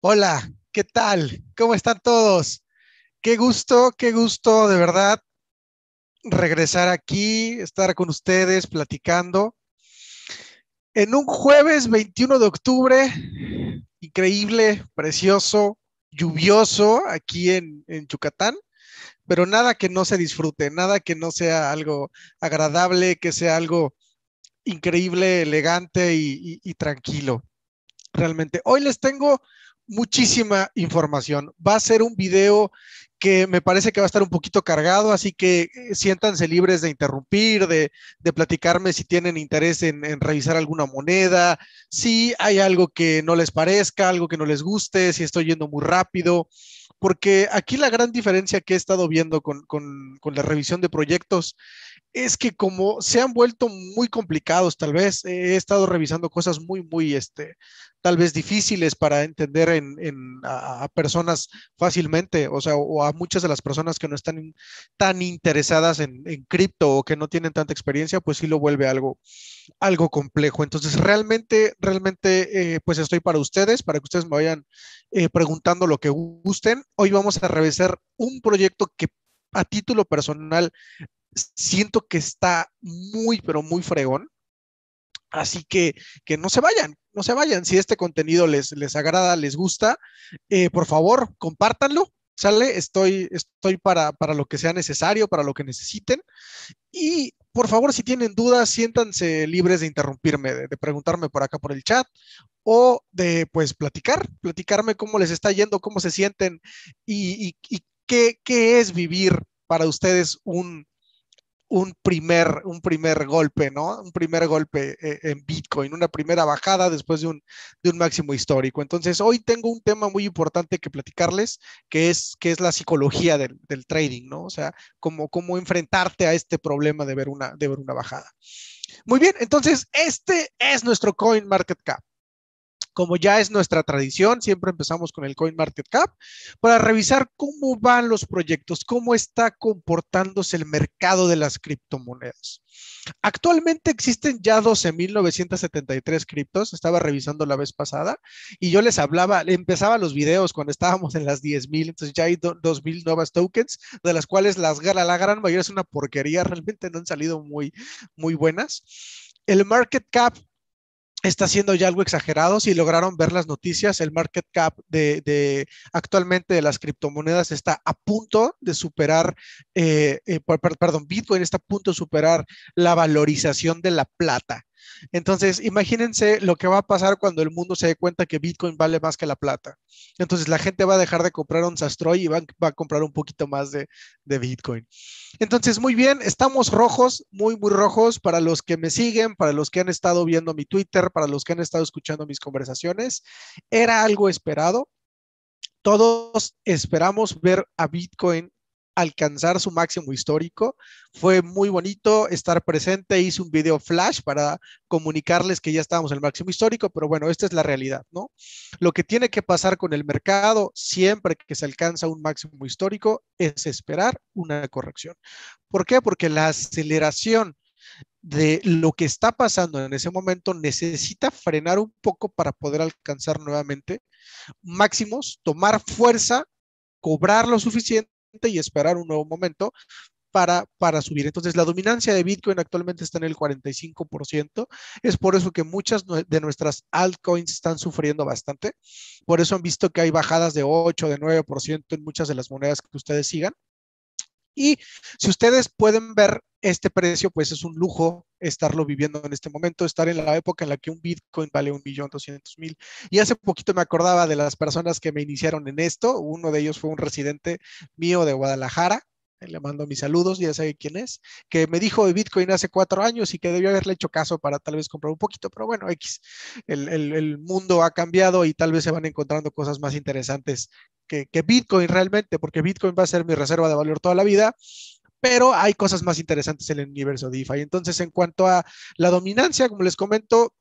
Hola, ¿qué tal? ¿Cómo están todos? Qué gusto, qué gusto de verdad regresar aquí, estar con ustedes platicando. En un jueves 21 de octubre increíble, precioso, lluvioso aquí en, Yucatán, pero nada que no se disfrute, nada que no sea algo agradable, que sea algo increíble, elegante y, y tranquilo. Realmente, hoy les tengo muchísima información. Va a ser un video que me parece que va a estar un poquito cargado, así que eh, siéntanse libres de interrumpir, de, platicarme si tienen interés en, revisar alguna moneda, si hay algo que no les parezca, algo que no les guste, si estoy yendo muy rápido, porque aquí la gran diferencia que he estado viendo con la revisión de proyectos es que como se han vuelto muy complicados, tal vez he estado revisando cosas muy, muy, este, tal vez difíciles para entender en, a, personas fácilmente, o sea, o a muchas de las personas que no están tan interesadas en, cripto o que no tienen tanta experiencia, pues sí lo vuelve algo, algo complejo. Entonces, realmente, realmente, eh, pues estoy para ustedes, para que ustedes me vayan eh, preguntando lo que gusten. Hoy vamos a revisar un proyecto que a título personal siento que está muy, pero muy fregón. Así que, que no se vayan, no se vayan. Si este contenido les, les agrada, les gusta, eh, por favor, compártanlo. ¿Sale? Estoy, estoy para, para lo que sea necesario, para lo que necesiten. Y por favor, si tienen dudas, siéntanse libres de interrumpirme, de, preguntarme por acá por el chat o de pues platicar, platicarme cómo les está yendo, cómo se sienten y, qué, es vivir para ustedes un, un primer, un primer golpe, ¿no? Un primer golpe eh, en Bitcoin, una primera bajada después de un, máximo histórico. Entonces, hoy tengo un tema muy importante que platicarles, que es, es la psicología del, trading, ¿no? O sea, cómo, cómo enfrentarte a este problema de ver, una, de ver una bajada. Muy bien, entonces, este es nuestro Coin Market Cap como ya es nuestra tradición, siempre empezamos con el Coin Market Cap para revisar cómo van los proyectos, cómo está comportándose el mercado de las criptomonedas. Actualmente existen ya 12.973 criptos, estaba revisando la vez pasada y yo les hablaba, empezaba los videos cuando estábamos en las 10.000, entonces ya hay 2.000 nuevas tokens, de las cuales las, la gran mayoría es una porquería, realmente no han salido muy, muy buenas. El market cap está siendo ya algo exagerado. Si lograron ver las noticias, el market cap de, actualmente de las criptomonedas está a punto de superar, eh, eh, perdón, Bitcoin está a punto de superar la valorización de la plata. Entonces, imagínense lo que va a pasar cuando el mundo se dé cuenta que Bitcoin vale más que la plata. Entonces, la gente va a dejar de comprar un sastroy y va, a comprar un poquito más de, de Bitcoin. Entonces, muy bien, estamos rojos, muy, muy rojos para los que me siguen, para los que han estado viendo mi Twitter, para los que han estado escuchando mis conversaciones. Era algo esperado. Todos esperamos ver a Bitcoin alcanzar su máximo histórico. Fue muy bonito estar presente, hice un video flash para comunicarles que ya estábamos en el máximo histórico, pero bueno, esta es la realidad, ¿no? Lo que tiene que pasar con el mercado siempre que se alcanza un máximo histórico es esperar una corrección. ¿Por qué? Porque la aceleración de lo que está pasando en ese momento necesita frenar un poco para poder alcanzar nuevamente máximos, tomar fuerza, cobrar lo suficiente y esperar un nuevo momento para, para, subir. Entonces, la dominancia de Bitcoin actualmente está en el 45%. Es por eso que muchas de nuestras altcoins están sufriendo bastante. Por eso han visto que hay bajadas de 8, de 9% en muchas de las monedas que ustedes sigan. Y si ustedes pueden ver este precio, pues es un lujo estarlo viviendo en este momento, estar en la época en la que un Bitcoin vale un millón doscientos mil. Y hace poquito me acordaba de las personas que me iniciaron en esto. Uno de ellos fue un residente mío de Guadalajara, le mando mis saludos, ya sabe quién es, que me dijo de Bitcoin hace cuatro años y que debió haberle hecho caso para tal vez comprar un poquito, pero bueno, X, el mundo ha cambiado y tal vez se van encontrando cosas más interesantes que, Bitcoin realmente, porque Bitcoin va a ser mi reserva de valor toda la vida, pero hay cosas más interesantes en el universo DeFi. Entonces, en cuanto a la dominancia, como les comento,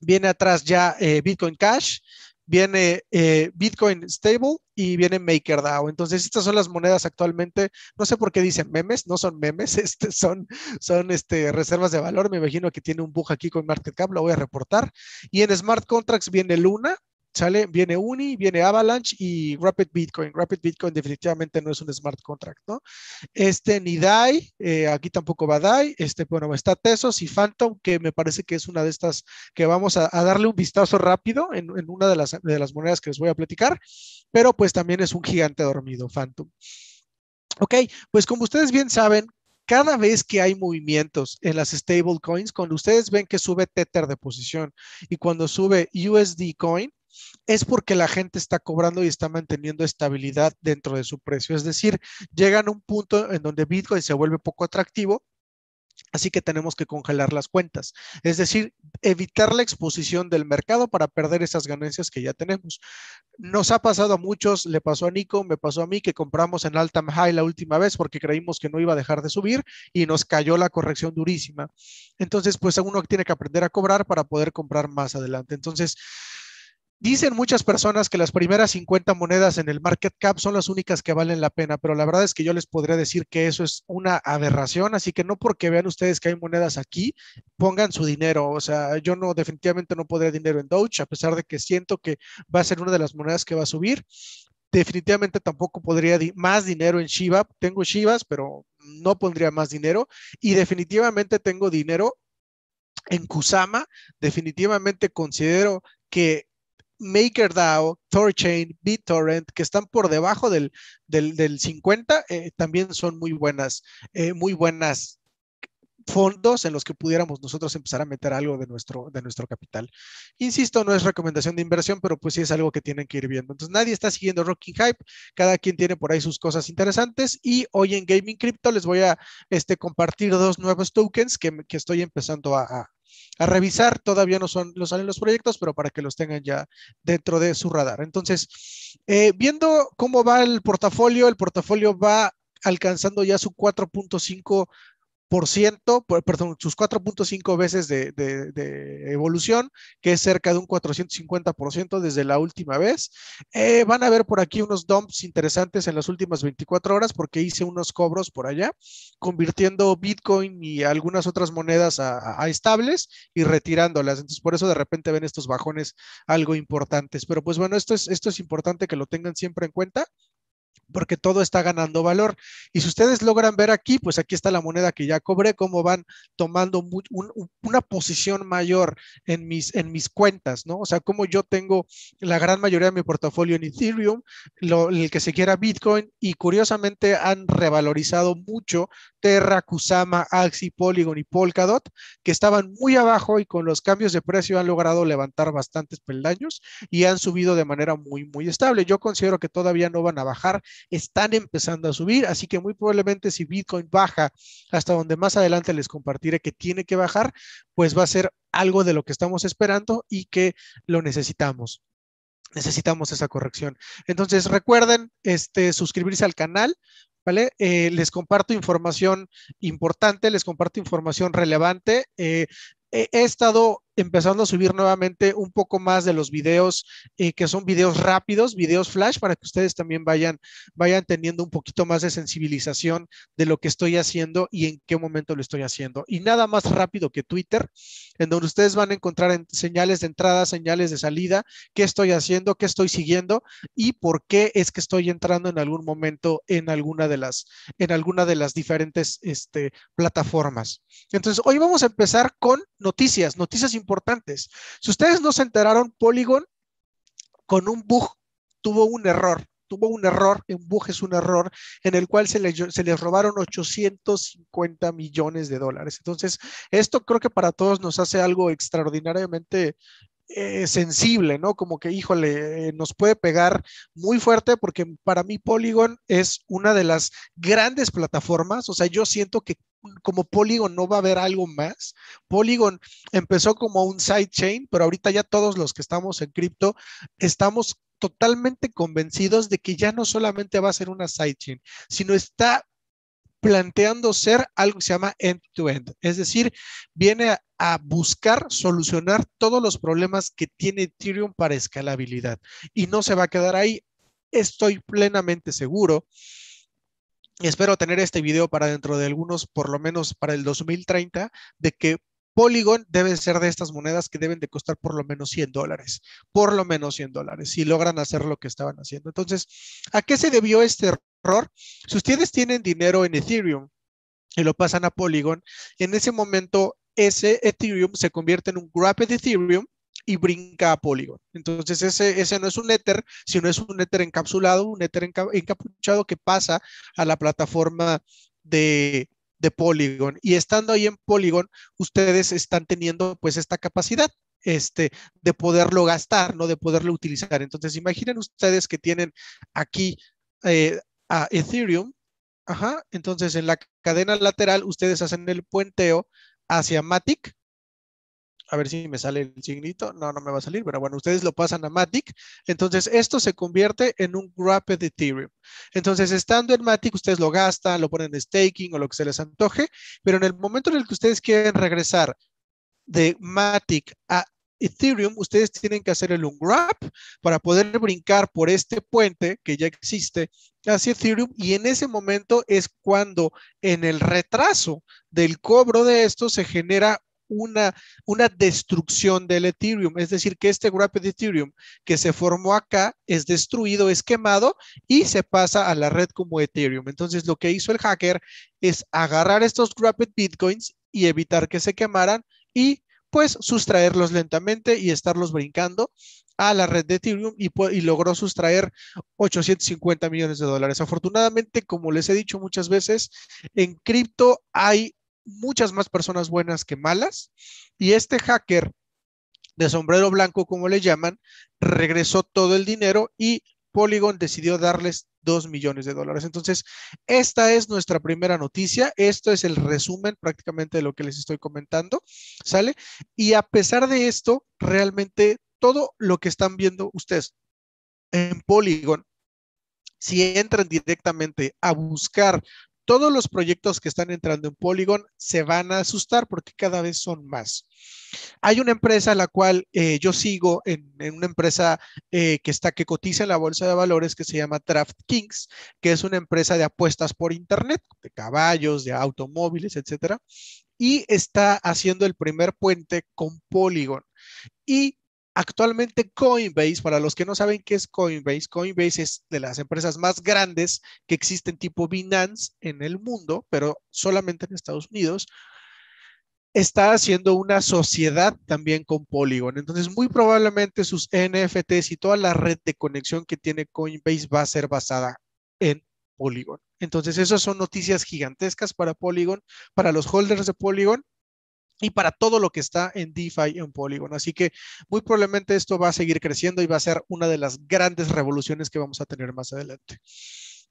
viene atrás ya eh, Bitcoin Cash, viene eh, Bitcoin Stable y viene MakerDAO. Entonces, estas son las monedas actualmente. No sé por qué dicen memes, no son memes, este, son, son este, reservas de valor. Me imagino que tiene un bug aquí con Market Cap, lo voy a reportar. Y en Smart Contracts viene Luna, Sale, viene Uni, viene Avalanche y Rapid Bitcoin. Rapid Bitcoin definitivamente no es un smart contract, ¿no? Este, ni DAI, eh, aquí tampoco va DAI, este, bueno, está Tesos y Phantom, que me parece que es una de estas que vamos a, darle un vistazo rápido en, una de las, de las monedas que les voy a platicar, pero pues también es un gigante dormido, Phantom. Ok, pues como ustedes bien saben, cada vez que hay movimientos en las stablecoins, cuando ustedes ven que sube Tether de posición y cuando sube USD Coin, es porque la gente está cobrando y está manteniendo estabilidad dentro de su precio. Es decir, llegan a un punto en donde Bitcoin se vuelve poco atractivo Así que tenemos que congelar las cuentas, es decir, evitar la exposición del mercado para perder esas ganancias que ya tenemos. Nos ha pasado a muchos, le pasó a Nico, me pasó a mí, que compramos en alta High la última vez porque creímos que no iba a dejar de subir y nos cayó la corrección durísima. Entonces, pues uno tiene que aprender a cobrar para poder comprar más adelante. Entonces, Dicen muchas personas que las primeras 50 monedas en el market cap son las únicas que valen la pena, pero la verdad es que yo les podría decir que eso es una aberración, así que no porque vean ustedes que hay monedas aquí, pongan su dinero, o sea, yo no definitivamente no podría dinero en Doge, a pesar de que siento que va a ser una de las monedas que va a subir. Definitivamente tampoco podría más dinero en Shiba, tengo Shivas, pero no pondría más dinero y definitivamente tengo dinero en Kusama, definitivamente considero que MakerDAO, TorChain, BitTorrent, que están por debajo del, del, del 50, eh, también son muy buenas, eh, muy buenas fondos en los que pudiéramos nosotros empezar a meter algo de nuestro, de nuestro capital. Insisto, no es recomendación de inversión, pero pues sí es algo que tienen que ir viendo. Entonces, nadie está siguiendo Rocking Hype, cada quien tiene por ahí sus cosas interesantes y hoy en Gaming Crypto les voy a este, compartir dos nuevos tokens que, estoy empezando a, revisar. Todavía no son, salen los proyectos, pero para que los tengan ya dentro de su radar. Entonces, eh, viendo cómo va el portafolio, el portafolio va alcanzando ya su 4.5 por ciento, perdón, sus 4.5 veces de, evolución, que es cerca de un 450% desde la última vez. Eh, van a ver por aquí unos dumps interesantes en las últimas 24 horas porque hice unos cobros por allá, convirtiendo Bitcoin y algunas otras monedas a, a estables y retirándolas. Entonces, por eso de repente ven estos bajones algo importantes. Pero pues bueno, esto es, esto es importante que lo tengan siempre en cuenta porque todo está ganando valor. Y si ustedes logran ver aquí, pues aquí está la moneda que ya cobré, cómo van tomando una posición mayor en mis, en mis cuentas, ¿no? O sea, como yo tengo la gran mayoría de mi portafolio en Ethereum, el que se quiera Bitcoin, y curiosamente han revalorizado mucho Terra, Kusama, Axi, Polygon y Polkadot, que estaban muy abajo y con los cambios de precio han logrado levantar bastantes peldaños y han subido de manera muy, muy estable. Yo considero que todavía no van a bajar están empezando a subir, así que muy probablemente si Bitcoin baja hasta donde más adelante les compartiré que tiene que bajar, pues va a ser algo de lo que estamos esperando y que lo necesitamos. Necesitamos esa corrección. Entonces recuerden este, suscribirse al canal ¿Vale? Eh, les comparto información importante, les comparto información relevante. Eh, he estado empezando a subir nuevamente un poco más de los videos eh, que son videos rápidos, videos flash, para que ustedes también vayan, vayan teniendo un poquito más de sensibilización de lo que estoy haciendo y en qué momento lo estoy haciendo. Y nada más rápido que Twitter, en donde ustedes van a encontrar señales de entrada, señales de salida, qué estoy haciendo, qué estoy siguiendo y por qué es que estoy entrando en algún momento en alguna de las, en alguna de las diferentes este, plataformas. Entonces, hoy vamos a empezar con noticias, noticias importantes importantes. Si ustedes no se enteraron, Polygon con un bug tuvo un error tuvo un error, un bug es un error, en el cual se, se les, robaron 850 millones de dólares. Entonces, esto creo que para todos nos hace algo extraordinariamente eh, sensible, ¿no? Como que, híjole, eh, nos puede pegar muy fuerte porque para mí Polygon es una de las grandes plataformas, o sea, yo siento que como Polygon no va a haber algo más. Polygon empezó como un sidechain, pero ahorita ya todos los que estamos en cripto estamos totalmente convencidos de que ya no solamente va a ser una sidechain, sino está planteando ser algo que se llama end-to-end. Es decir, viene a, buscar solucionar todos los problemas que tiene Ethereum para escalabilidad. Y no se va a quedar ahí. Estoy plenamente seguro. Espero tener este video para dentro de algunos, por lo menos para el 2030, de que Polygon debe ser de estas monedas que deben de costar por lo menos 100 dólares, por lo menos 100 dólares, si logran hacer lo que estaban haciendo. Entonces, ¿a qué se debió este error, si ustedes tienen dinero en Ethereum y lo pasan a Polygon, en ese momento ese Ethereum se convierte en un Wrapped Ethereum y brinca a Polygon. Entonces ese, ese no es un Ether, sino es un Ether encapsulado, un Ether encapuchado que pasa a la plataforma de, de Polygon. Y estando ahí en Polygon, ustedes están teniendo pues esta capacidad este, de poderlo gastar, ¿no? De poderlo utilizar. Entonces, imaginen ustedes que tienen aquí eh, a Ethereum, ajá, entonces en la cadena lateral ustedes hacen el puenteo hacia Matic, a ver si me sale el signito, no, no me va a salir, pero bueno, ustedes lo pasan a Matic, entonces esto se convierte en un de Ethereum. Entonces, estando en Matic, ustedes lo gastan, lo ponen en staking o lo que se les antoje, pero en el momento en el que ustedes quieren regresar de Matic a Ethereum, ustedes tienen que hacer el unwrap para poder brincar por este puente que ya existe Ethereum y en ese momento es cuando en el retraso del cobro de esto se genera una, una, destrucción del Ethereum. Es decir, que este Rapid Ethereum que se formó acá es destruido, es quemado y se pasa a la red como Ethereum. Entonces, lo que hizo el hacker es agarrar estos Rapid Bitcoins y evitar que se quemaran y pues sustraerlos lentamente y estarlos brincando a la red de Ethereum y, logró sustraer 850 millones de dólares. Afortunadamente, como les he dicho muchas veces, en cripto hay muchas más personas buenas que malas y este hacker de sombrero blanco, como le llaman, regresó todo el dinero y Polygon decidió darles 2 millones de dólares. Entonces, esta es nuestra primera noticia. Esto es el resumen prácticamente de lo que les estoy comentando, ¿sale? Y a pesar de esto, realmente todo lo que están viendo ustedes en Polygon, si entran directamente a buscar todos los proyectos que están entrando en Polygon se van a asustar porque cada vez son más. Hay una empresa a la cual eh, yo sigo, en, una empresa eh, que está que cotiza en la bolsa de valores que se llama DraftKings, que es una empresa de apuestas por internet, de caballos, de automóviles, etcétera, y está haciendo el primer puente con Polygon. Y Actualmente Coinbase, para los que no saben qué es Coinbase, Coinbase es de las empresas más grandes que existen tipo Binance en el mundo, pero solamente en Estados Unidos, está haciendo una sociedad también con Polygon. Entonces, muy probablemente sus NFTs y toda la red de conexión que tiene Coinbase va a ser basada en Polygon. Entonces, esas son noticias gigantescas para Polygon, para los holders de Polygon y para todo lo que está en DeFi en Polygon. Así que muy probablemente esto va a seguir creciendo y va a ser una de las grandes revoluciones que vamos a tener más adelante.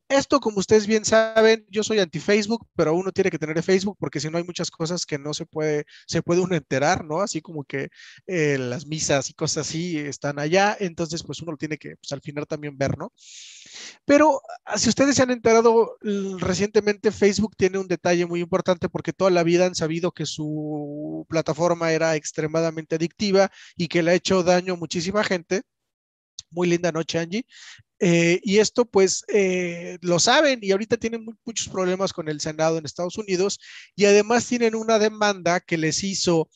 Esto, como ustedes bien saben, yo soy anti Facebook, pero uno tiene que tener Facebook porque si no hay muchas cosas que no se puede, se puede uno enterar, ¿no? Así como que eh, las misas y cosas así están allá, entonces pues uno lo tiene que pues, al final también ver, ¿no? Pero ah, si ustedes se han enterado recientemente, Facebook tiene un detalle muy importante porque toda la vida han sabido que su plataforma era extremadamente adictiva y que le ha hecho daño a muchísima gente. Muy linda noche, Angie. Eh, y esto, pues, eh, lo saben y ahorita tienen muchos problemas con el Senado en Estados Unidos y además tienen una demanda que les hizo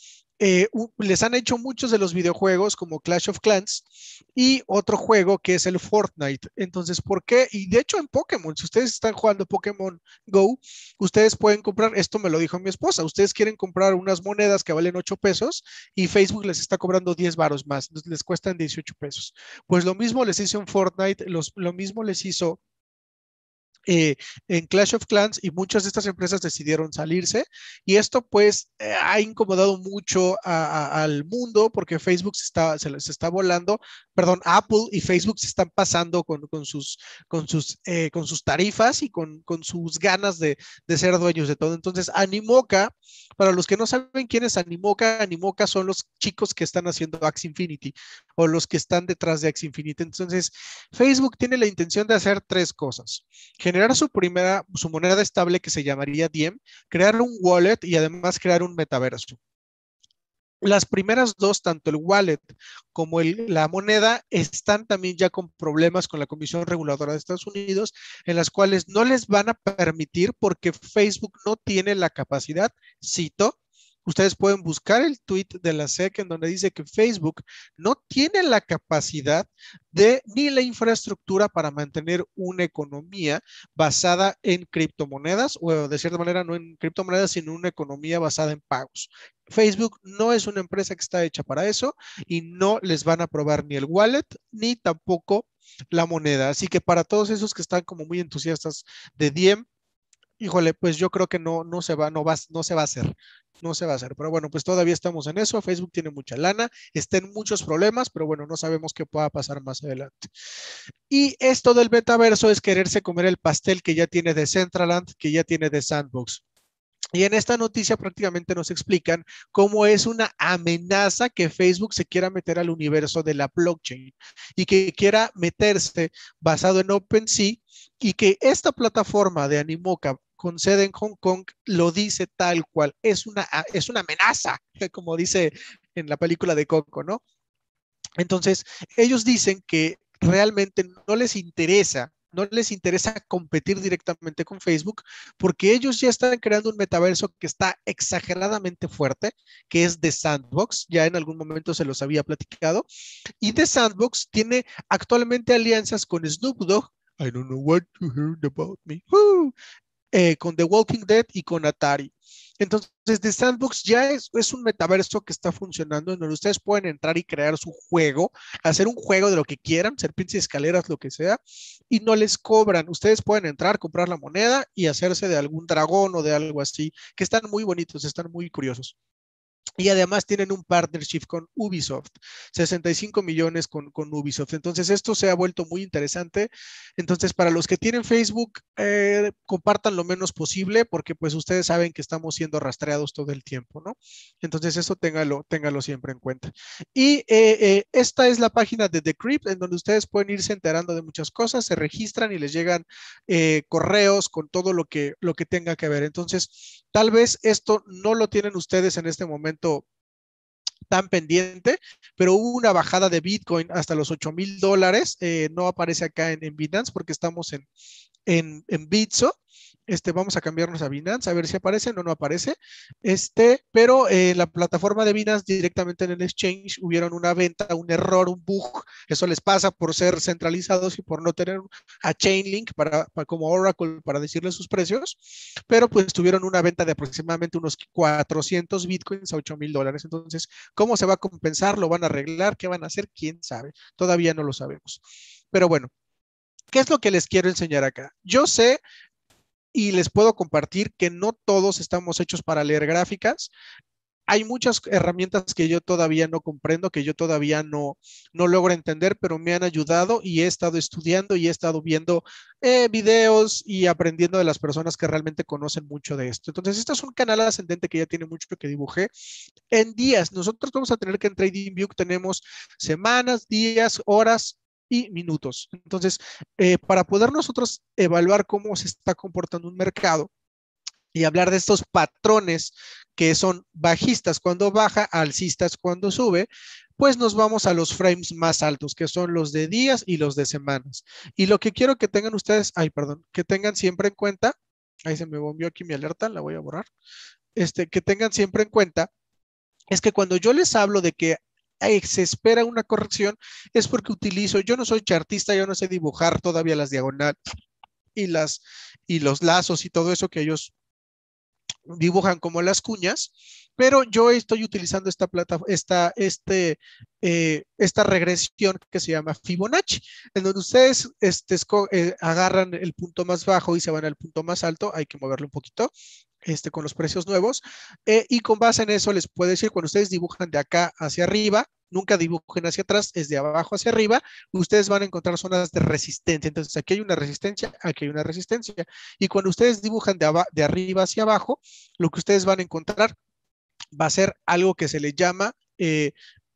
eh, les han hecho muchos de los videojuegos como Clash of Clans y otro juego que es el Fortnite. Entonces, ¿por qué? Y de hecho en Pokémon, si ustedes están jugando Pokémon Go, ustedes pueden comprar, esto me lo dijo mi esposa, ustedes quieren comprar unas monedas que valen 8 pesos y Facebook les está cobrando 10 varos más, les cuestan 18 pesos. Pues lo mismo les hizo en Fortnite, lo mismo les hizo eh, en Clash of Clans y muchas de estas empresas decidieron salirse y esto pues eh, ha incomodado mucho al mundo porque Facebook se se está volando perdón, Apple y Facebook se están pasando con, eh, sus, tarifas y con, sus ganas de, ser dueños de todo. Entonces, Animoca, para los que no saben quién es Animoca, Animoca son los chicos que están haciendo Axe Infinity o los que están detrás de Axe Infinity. Entonces, Facebook tiene la intención de hacer tres cosas. Generar su primera, su moneda estable que se llamaría Diem, crear un wallet y además crear un metaverso las primeras dos, tanto el wallet como el, la moneda, están también ya con problemas con la Comisión Reguladora de Estados Unidos, en las cuales no les van a permitir porque Facebook no tiene la capacidad, cito, Ustedes pueden buscar el tweet de la SEC en donde dice que Facebook no tiene la capacidad de ni la infraestructura para mantener una economía basada en criptomonedas o de cierta manera no en criptomonedas, sino una economía basada en pagos. Facebook no es una empresa que está hecha para eso y no les van a probar ni el wallet ni tampoco la moneda. Así que para todos esos que están como muy entusiastas de Diem, híjole, pues yo creo que no, no se va, no va, no se va a hacer, no se va a hacer. Pero bueno, pues todavía estamos en eso. Facebook tiene mucha lana, está en muchos problemas, pero bueno, no sabemos qué pueda pasar más adelante. Y esto del metaverso es quererse comer el pastel que ya tiene de Centraland, que ya tiene de Sandbox. Y en esta noticia prácticamente nos explican cómo es una amenaza que Facebook se quiera meter al universo de la blockchain y que quiera meterse basado en OpenSea y que esta plataforma de Animoca con sede en Hong Kong lo dice tal cual. Es una, es una amenaza, como dice en la película de Coco, ¿no? Entonces, ellos dicen que realmente no les interesa no les interesa competir directamente con Facebook porque ellos ya están creando un metaverso que está exageradamente fuerte, que es The Sandbox, ya en algún momento se los había platicado, y The Sandbox tiene actualmente alianzas con Snoop Dogg. I don't know what you heard about me. Eh, con The Walking Dead y con Atari. Entonces, The Sandbox ya es, un metaverso que está funcionando en donde ustedes pueden entrar y crear su juego, hacer un juego de lo que quieran, ser y escaleras, lo que sea, y no les cobran. Ustedes pueden entrar, comprar la moneda y hacerse de algún dragón o de algo así, que están muy bonitos, están muy curiosos. Y además tienen un partnership con Ubisoft, 65 millones con, Ubisoft. Entonces, esto se ha vuelto muy interesante. Entonces, para los que tienen Facebook, eh, compartan lo menos posible, porque pues ustedes saben que estamos siendo rastreados todo el tiempo, ¿no? Entonces, eso téngalo, siempre en cuenta. Y eh, eh, esta es la página de The Crypt, en donde ustedes pueden irse enterando de muchas cosas, se registran y les llegan correos con todo lo que, lo que tenga que ver. Entonces, tal vez esto no lo tienen ustedes en este momento tan pendiente, pero hubo una bajada de Bitcoin hasta los 8 mil dólares. Eh, no aparece acá en, en, porque estamos en, en, en este, vamos a cambiarnos a Binance, a ver si aparece, no, no aparece. Este, pero en eh, la plataforma de Binance, directamente en el exchange, hubieron una venta, un error, un bug. Eso les pasa por ser centralizados y por no tener a Chainlink para como Oracle para decirles sus precios. Pero pues tuvieron una venta de aproximadamente unos 400 bitcoins a 8 mil dólares. Entonces, ¿cómo se va a compensar? ¿Lo van a arreglar? ¿Qué van a hacer? ¿Quién sabe? Todavía no lo sabemos. Pero bueno, ¿qué es lo que les quiero enseñar acá? Yo sé y les puedo compartir que no todos estamos hechos para leer gráficas. Hay muchas herramientas que yo todavía no comprendo, que yo todavía no, no logro entender, pero me han ayudado y he estado estudiando y he estado viendo eh, videos y aprendiendo de las personas que realmente conocen mucho de esto. Entonces, este es un canal ascendente que ya tiene mucho que dibujé. En días, nosotros vamos a tener que en TradingView tenemos semanas, días, horas, minutos. Entonces, eh, para poder nosotros evaluar cómo se está comportando un mercado y hablar de estos patrones que son bajistas cuando baja, alcistas cuando sube, pues nos vamos a los frames más altos, que son los de días y los de semanas. Y lo que quiero que tengan ustedes, ay, perdón, que tengan siempre en cuenta, ahí se me bombió aquí mi alerta, la voy a borrar, este, que tengan siempre en cuenta, es que cuando yo les hablo de que se espera una corrección es porque utilizo, yo no soy chartista, yo no sé dibujar todavía las diagonales y las y los lazos y todo eso que ellos dibujan como las cuñas, pero yo estoy utilizando esta plata, esta, este, eh, esta regresión que se llama Fibonacci, en donde ustedes este, eh, agarran el punto más bajo y se van al punto más alto, hay que moverlo un poquito, este, con los precios nuevos. Eh, y con base en eso les puedo decir, cuando ustedes dibujan de acá hacia arriba, nunca dibujen hacia atrás, es de abajo hacia arriba, ustedes van a encontrar zonas de resistencia. Entonces aquí hay una resistencia, aquí hay una resistencia. Y cuando ustedes dibujan de, arriba hacia abajo, lo que ustedes van a encontrar va a ser algo que se le llama eh,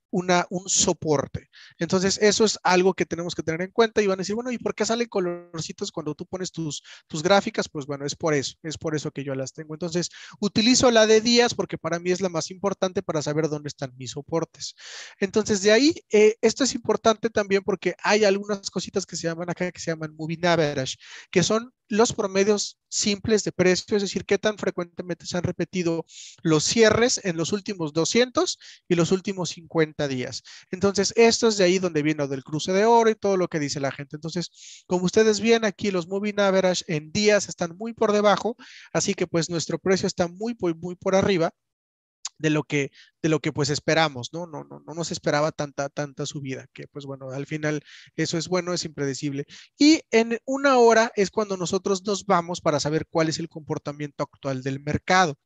una, un soporte. Entonces, eso es algo que tenemos que tener en cuenta y van a decir, bueno, ¿y por qué salen colorcitos cuando tú pones tus, tus gráficas? Pues bueno, es por eso, es por eso que yo las tengo. Entonces, utilizo la de días porque para mí es la más importante para saber dónde están mis soportes. Entonces, de ahí, eh, esto es importante también porque hay algunas cositas que se llaman acá, que se llaman moving average, que son los promedios simples de precio, es decir, qué tan frecuentemente se han repetido los cierres en los últimos 200 y los últimos 50 días. Entonces, esto es de ahí donde viene del cruce de oro y todo lo que dice la gente. Entonces, como ustedes ven, aquí los moving average en días están muy por debajo, así que pues nuestro precio está muy, muy, muy por arriba de lo que, de lo que pues esperamos, ¿no? No, no, no nos esperaba tanta, tanta subida, que pues bueno, al final eso es bueno, es impredecible. Y en una hora es cuando nosotros nos vamos para saber cuál es el comportamiento actual del mercado.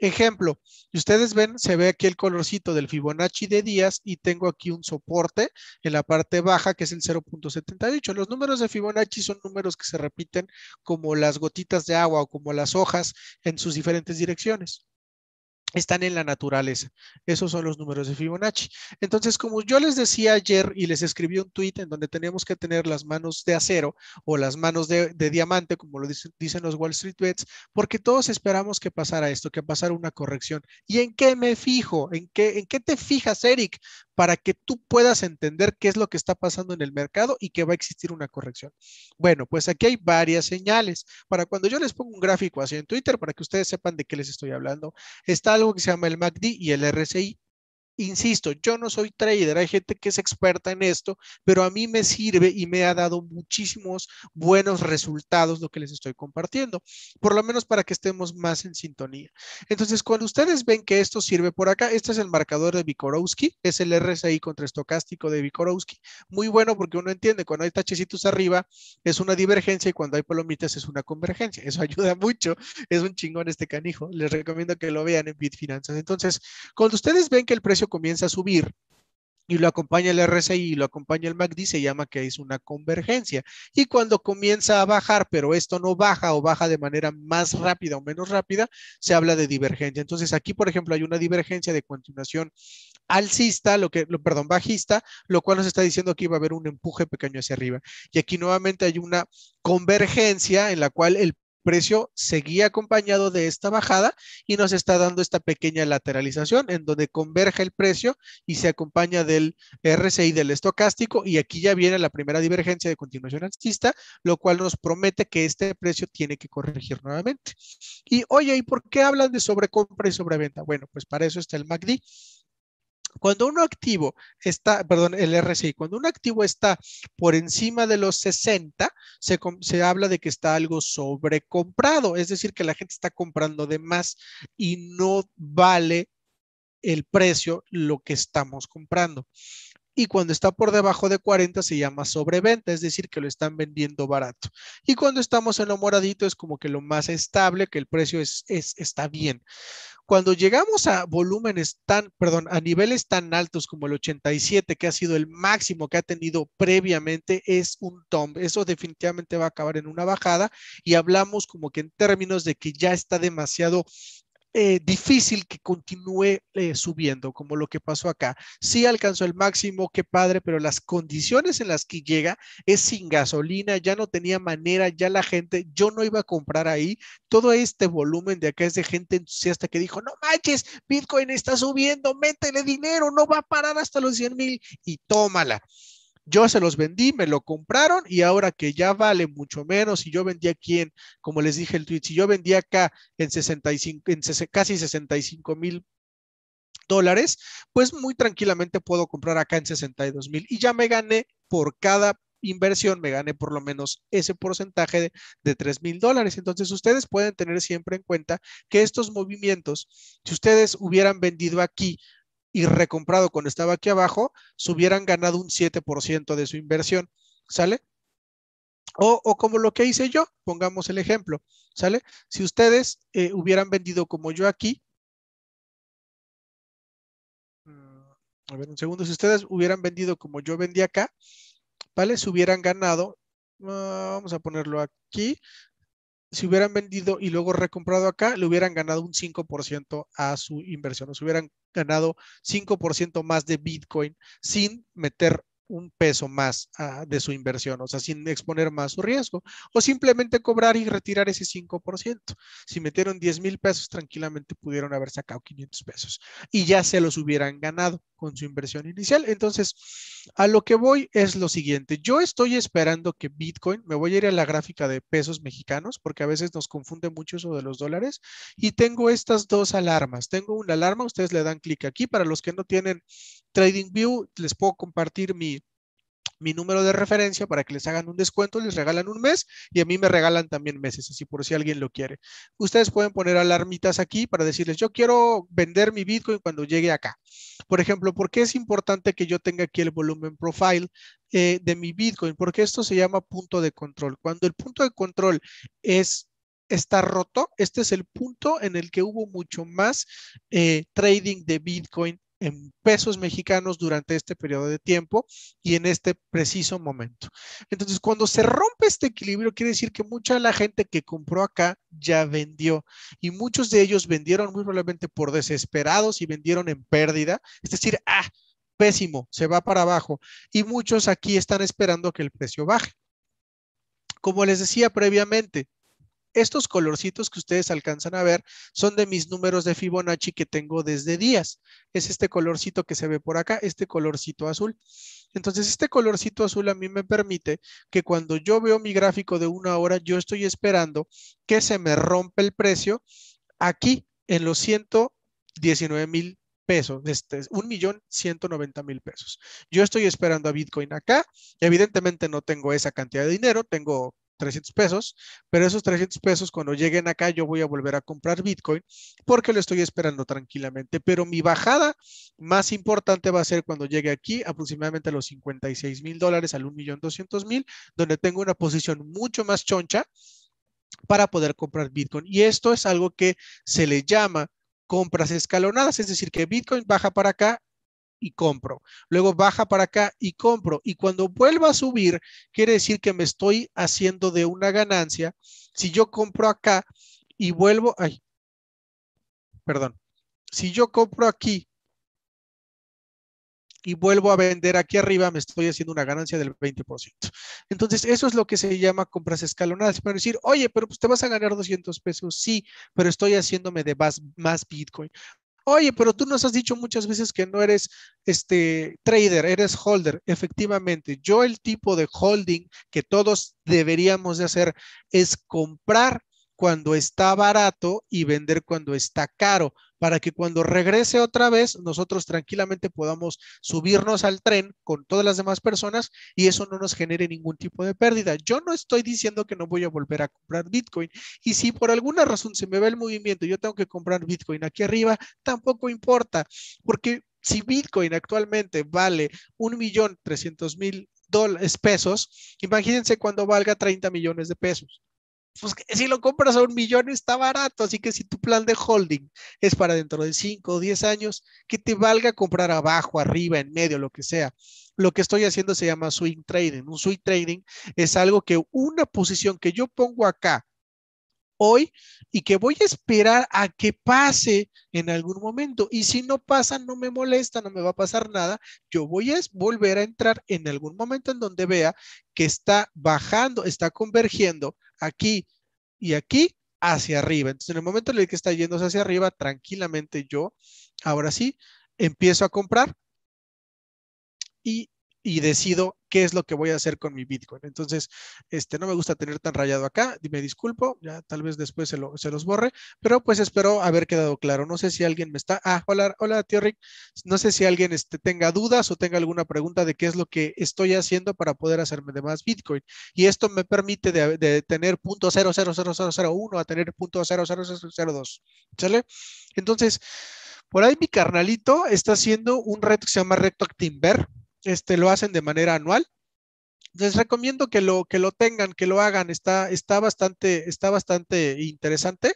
Ejemplo, ustedes ven, se ve aquí el colorcito del Fibonacci de días y tengo aquí un soporte en la parte baja que es el 0.78. Los números de Fibonacci son números que se repiten como las gotitas de agua o como las hojas en sus diferentes direcciones están en la naturaleza. Esos son los números de Fibonacci. Entonces, como yo les decía ayer y les escribí un tweet en donde tenemos que tener las manos de acero o las manos de, diamante, como lo dicen los Wall Street Bets, porque todos esperamos que pasara esto, que pasara una corrección. ¿Y en qué me fijo? ¿En qué, en qué te fijas, Eric? para que tú puedas entender qué es lo que está pasando en el mercado y que va a existir una corrección. Bueno, pues aquí hay varias señales. Para cuando yo les pongo un gráfico así en Twitter, para que ustedes sepan de qué les estoy hablando, está algo que se llama el MACD y el RSI. Insisto, yo no soy trader, hay gente que es experta en esto, pero a mí me sirve y me ha dado muchísimos buenos resultados lo que les estoy compartiendo, por lo menos para que estemos más en sintonía. Entonces, cuando ustedes ven que esto sirve por acá, este es el marcador de Vikorowski, es el RSI contra estocástico de Vikorowski, muy bueno porque uno entiende, cuando hay tachecitos arriba es una divergencia y cuando hay palomitas es una convergencia, eso ayuda mucho, es un chingón este canijo, les recomiendo que lo vean en Bitfinanzas. Entonces, cuando ustedes ven que el precio comienza a subir y lo acompaña el RSI y lo acompaña el MACD, se llama que es una convergencia. Y cuando comienza a bajar, pero esto no baja o baja de manera más rápida o menos rápida, se habla de divergencia. Entonces aquí, por ejemplo, hay una divergencia de continuación alcista, lo que, lo, perdón, bajista, lo cual nos está diciendo que iba a haber un empuje pequeño hacia arriba. Y aquí nuevamente hay una convergencia en la cual el precio seguía acompañado de esta bajada y nos está dando esta pequeña lateralización en donde converge el precio y se acompaña del RSI del estocástico y aquí ya viene la primera divergencia de continuación alcista, lo cual nos promete que este precio tiene que corregir nuevamente. Y oye, ¿y por qué hablan de sobrecompra y sobreventa? Bueno, pues para eso está el MACD cuando un activo está, perdón, el RSI, cuando un activo está por encima de los 60, se, se habla de que está algo sobrecomprado, es decir, que la gente está comprando de más y no vale el precio lo que estamos comprando y cuando está por debajo de 40 se llama sobreventa, es decir, que lo están vendiendo barato. Y cuando estamos en lo moradito es como que lo más estable, que el precio es, está bien. Cuando llegamos a volúmenes tan, perdón, a niveles tan altos como el 87, que ha sido el máximo que ha tenido previamente, es un tomb. Eso definitivamente va a acabar en una bajada y hablamos como que en términos de que ya está demasiado eh, difícil que continúe eh, subiendo, como lo que pasó acá. Sí alcanzó el máximo, qué padre, pero las condiciones en las que llega es sin gasolina, ya no tenía manera, ya la gente, yo no iba a comprar ahí. Todo este volumen de acá es de gente entusiasta que dijo, no manches, Bitcoin está subiendo, métele dinero, no va a parar hasta los 100 mil y tómala yo se los vendí, me lo compraron y ahora que ya vale mucho menos, si yo vendí aquí en, como les dije el tweet, si yo vendí acá en 65, en casi 65 mil dólares, pues muy tranquilamente puedo comprar acá en 62 mil y ya me gané por cada inversión, me gané por lo menos ese porcentaje de, de 3 mil dólares. Entonces, ustedes pueden tener siempre en cuenta que estos movimientos, si ustedes hubieran vendido aquí y recomprado cuando estaba aquí abajo, se hubieran ganado un 7% de su inversión, ¿sale? O, como lo que hice yo, pongamos el ejemplo, ¿sale? Si ustedes eh, hubieran vendido como yo aquí, mm, a ver un segundo, si ustedes hubieran vendido como yo vendí acá, ¿vale? Se hubieran ganado, mm, vamos a ponerlo aquí, si hubieran vendido y luego recomprado acá, le hubieran ganado un 5% a su inversión, o se hubieran ganado 5% más de Bitcoin sin meter un peso más ah, de su inversión, o sea, sin exponer más su riesgo, o simplemente cobrar y retirar ese 5%. Si metieron 10 mil pesos, tranquilamente pudieron haber sacado 500 pesos y ya se los hubieran ganado con su inversión inicial. Entonces, a lo que voy es lo siguiente, yo estoy esperando que Bitcoin, me voy a ir a la gráfica de pesos mexicanos, porque a veces nos confunde mucho eso de los dólares, y tengo estas dos alarmas. Tengo una alarma, ustedes le dan clic aquí, para los que no tienen TradingView, les puedo compartir mi mi número de referencia para que les hagan un descuento, les regalan un mes y a mí me regalan también meses, así por si alguien lo quiere. Ustedes pueden poner alarmitas aquí para decirles, yo quiero vender mi Bitcoin cuando llegue acá. Por ejemplo, ¿por qué es importante que yo tenga aquí el volumen profile eh, de mi Bitcoin? Porque esto se llama punto de control. Cuando el punto de control es está roto. Este es el punto en el que hubo mucho más eh, trading de Bitcoin en pesos mexicanos durante este periodo de tiempo y en este preciso momento. Entonces, cuando se rompe este equilibrio, quiere decir que mucha de la gente que compró acá ya vendió y muchos de ellos vendieron muy probablemente por desesperados y vendieron en pérdida. Es decir, ah, pésimo, se va para abajo y muchos aquí están esperando que el precio baje. Como les decía previamente, estos colorcitos que ustedes alcanzan a ver son de mis números de Fibonacci que tengo desde días. Es este colorcito que se ve por acá, este colorcito azul. Entonces, este colorcito azul a mí me permite que cuando yo veo mi gráfico de una hora, yo estoy esperando que se me rompa el precio aquí en los 119 mil pesos, este, un millón 190 mil pesos. Yo estoy esperando a Bitcoin acá, evidentemente no tengo esa cantidad de dinero, tengo 300 pesos, pero esos 300 pesos cuando lleguen acá yo voy a volver a comprar Bitcoin porque lo estoy esperando tranquilamente, pero mi bajada más importante va a ser cuando llegue aquí aproximadamente a los 56 mil dólares, al 1.200.000, donde tengo una posición mucho más choncha para poder comprar Bitcoin. Y esto es algo que se le llama compras escalonadas, es decir, que Bitcoin baja para acá y compro. Luego baja para acá y compro. Y cuando vuelva a subir, quiere decir que me estoy haciendo de una ganancia. Si yo compro acá y vuelvo, ay, perdón, si yo compro aquí y vuelvo a vender aquí arriba, me estoy haciendo una ganancia del 20%. Entonces, eso es lo que se llama compras escalonadas. Para decir, oye, pero pues te vas a ganar 200 pesos, sí, pero estoy haciéndome de más, más Bitcoin. Oye, pero tú nos has dicho muchas veces que no eres este trader, eres holder. Efectivamente, yo el tipo de holding que todos deberíamos de hacer es comprar cuando está barato y vender cuando está caro para que cuando regrese otra vez nosotros tranquilamente podamos subirnos al tren con todas las demás personas y eso no nos genere ningún tipo de pérdida. Yo no estoy diciendo que no voy a volver a comprar Bitcoin y si por alguna razón se me ve el movimiento, yo tengo que comprar Bitcoin aquí arriba, tampoco importa, porque si Bitcoin actualmente vale un millón mil pesos, imagínense cuando valga 30 millones de pesos pues si lo compras a un millón está barato, así que si tu plan de holding es para dentro de 5 o 10 años, que te valga comprar abajo, arriba, en medio, lo que sea. Lo que estoy haciendo se llama swing trading. Un swing trading es algo que una posición que yo pongo acá hoy y que voy a esperar a que pase en algún momento. Y si no pasa, no me molesta, no me va a pasar nada. Yo voy a volver a entrar en algún momento en donde vea que está bajando, está convergiendo aquí y aquí hacia arriba. Entonces, en el momento en el que está yéndose hacia arriba, tranquilamente yo, ahora sí, empiezo a comprar y y decido qué es lo que voy a hacer con mi Bitcoin. Entonces, este, no me gusta tener tan rayado acá, me disculpo, ya tal vez después se, lo, se los borre, pero pues espero haber quedado claro. No sé si alguien me está, ah, hola, hola, tío Rick, no sé si alguien este, tenga dudas o tenga alguna pregunta de qué es lo que estoy haciendo para poder hacerme de más Bitcoin. Y esto me permite de, de tener uno a tener .00002, ¿sale? Entonces, por ahí mi carnalito está haciendo un reto que se llama Recto Timber, este, lo hacen de manera anual. Les recomiendo que lo, que lo tengan, que lo hagan, está, está, bastante, está bastante interesante.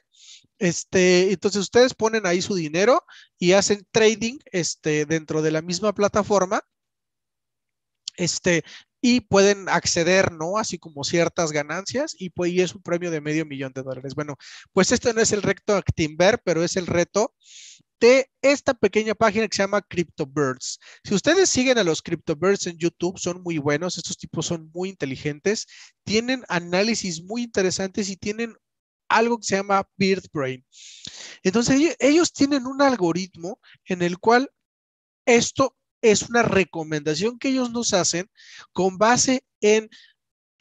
Este, entonces ustedes ponen ahí su dinero y hacen trading este, dentro de la misma plataforma. Este, y pueden acceder, ¿no? Así como ciertas ganancias y, pues, es un premio de medio millón de dólares. Bueno, pues este no es el reto Actinver, pero es el reto de esta pequeña página que se llama CryptoBirds. Si ustedes siguen a los CryptoBirds en YouTube, son muy buenos, estos tipos son muy inteligentes, tienen análisis muy interesantes y tienen algo que se llama Brain. Entonces, ellos tienen un algoritmo en el cual esto es una recomendación que ellos nos hacen con base en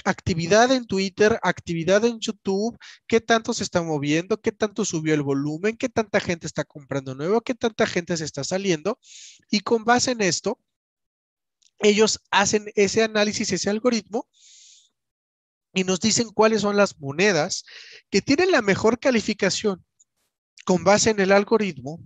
actividad en Twitter, actividad en YouTube, qué tanto se está moviendo, qué tanto subió el volumen, qué tanta gente está comprando nuevo, qué tanta gente se está saliendo. Y con base en esto, ellos hacen ese análisis, ese algoritmo, y nos dicen cuáles son las monedas que tienen la mejor calificación con base en el algoritmo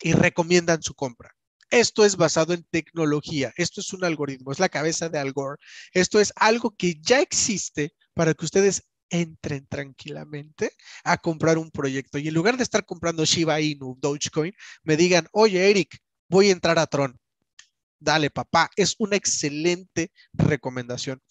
y recomiendan su compra. Esto es basado en tecnología, esto es un algoritmo, es la cabeza de Algor. Esto es algo que ya existe para que ustedes entren tranquilamente a comprar un proyecto y en lugar de estar comprando Shiba Inu, Dogecoin, me digan, oye Eric, voy a entrar a Tron. Dale, papá, es una excelente recomendación.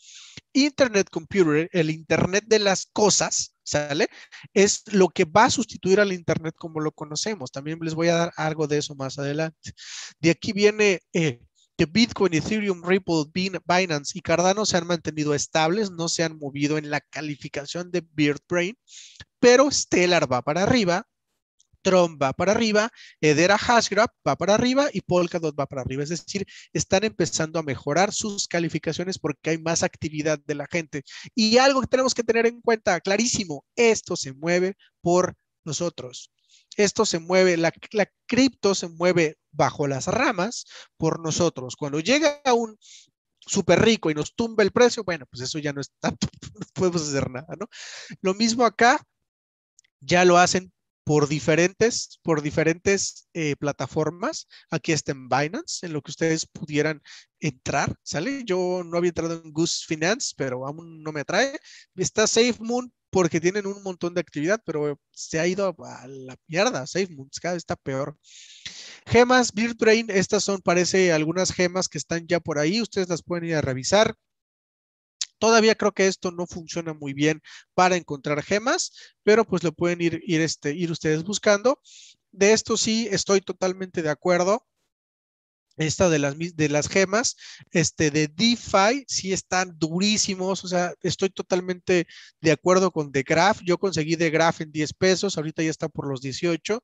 Internet Computer, el Internet de las cosas, ¿Sale? Es lo que va a sustituir al Internet como lo conocemos. También les voy a dar algo de eso más adelante. De aquí viene eh, que Bitcoin, Ethereum, Ripple, Binance y Cardano se han mantenido estables, no se han movido en la calificación de brain pero Stellar va para arriba, Tromba va para arriba, Edera Hashgraph va para arriba y Polkadot va para arriba. Es decir, están empezando a mejorar sus calificaciones porque hay más actividad de la gente. Y algo que tenemos que tener en cuenta, clarísimo, esto se mueve por nosotros. Esto se mueve, la, cripto se mueve bajo las ramas por nosotros. Cuando llega a un súper rico y nos tumba el precio, bueno, pues eso ya no está, no podemos hacer nada, ¿no? Lo mismo acá, ya lo hacen por diferentes, por diferentes eh, plataformas. Aquí está en Binance, en lo que ustedes pudieran entrar, ¿sale? Yo no había entrado en Goose Finance, pero aún no me atrae. Está SafeMoon porque tienen un montón de actividad, pero se ha ido a la mierda. SafeMoon cada vez está peor. Gemas, brain estas son, parece, algunas gemas que están ya por ahí. Ustedes las pueden ir a revisar. Todavía creo que esto no funciona muy bien para encontrar gemas, pero pues lo pueden ir, ir, este, ir ustedes buscando. De esto sí estoy totalmente de acuerdo esta de las, de las gemas, este de DeFi, sí están durísimos, o sea, estoy totalmente de acuerdo con The Graph, yo conseguí The Graph en 10 pesos, ahorita ya está por los 18,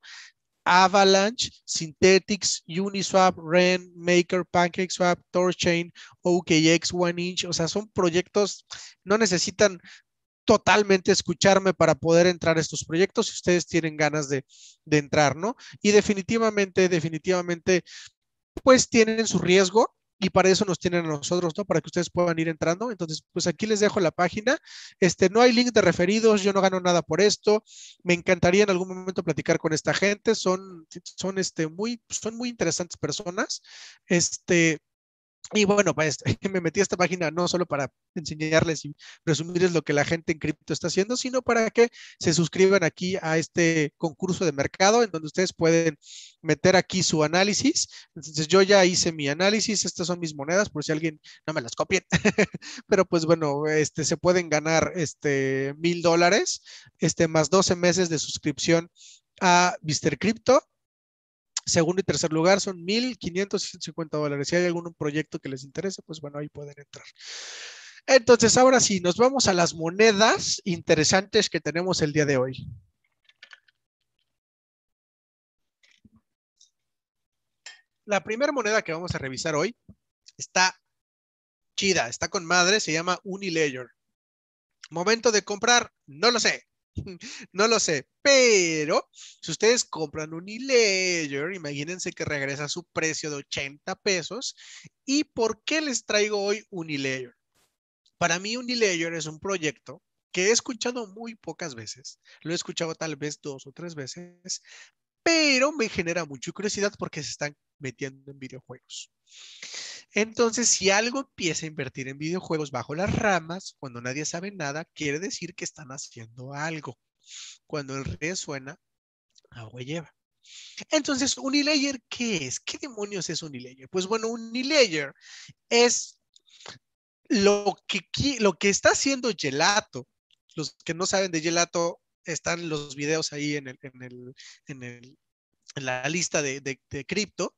Avalanche, Synthetics, Uniswap, Ren, Maker, PancakeSwap, Torchain, OKX, OneInch. O sea, son proyectos, no necesitan totalmente escucharme para poder entrar a estos proyectos si ustedes tienen ganas de, de entrar, ¿no? Y definitivamente, definitivamente, pues tienen su riesgo, y para eso nos tienen a nosotros, ¿no? Para que ustedes puedan ir entrando. Entonces, pues aquí les dejo la página. Este, no hay link de referidos, yo no gano nada por esto. Me encantaría en algún momento platicar con esta gente. Son, son, este, muy, son muy interesantes personas. Este, y bueno, pues me metí a esta página no solo para enseñarles y resumirles lo que la gente en cripto está haciendo, sino para que se suscriban aquí a este concurso de mercado en donde ustedes pueden meter aquí su análisis. Entonces yo ya hice mi análisis, estas son mis monedas por si alguien no me las copie pero pues bueno, este, se pueden ganar este mil dólares, este más 12 meses de suscripción a Mr. Crypto Segundo y tercer lugar son 1,550 dólares. Si hay algún proyecto que les interese, pues bueno, ahí pueden entrar. Entonces, ahora sí, nos vamos a las monedas interesantes que tenemos el día de hoy. La primera moneda que vamos a revisar hoy está chida, está con madre, se llama Unilayer. Momento de comprar, no lo sé. no lo sé, pero si ustedes compran un imagínense que regresa a su precio de 80 pesos. ¿Y por qué les traigo hoy un Para mí un es un proyecto que he escuchado muy pocas veces, lo he escuchado tal vez dos o tres veces, pero me genera mucha curiosidad porque se están metiendo en videojuegos. Entonces, si algo empieza a invertir en videojuegos bajo las ramas, cuando nadie sabe nada, quiere decir que están haciendo algo. Cuando el rey suena, agua lleva. Entonces, Unilayer, ¿qué es? ¿Qué demonios es Unilayer? Pues bueno, Unilayer es lo que, lo que está haciendo Gelato. Los que no saben de Gelato, están los videos ahí en, en, la lista de, de, de cripto.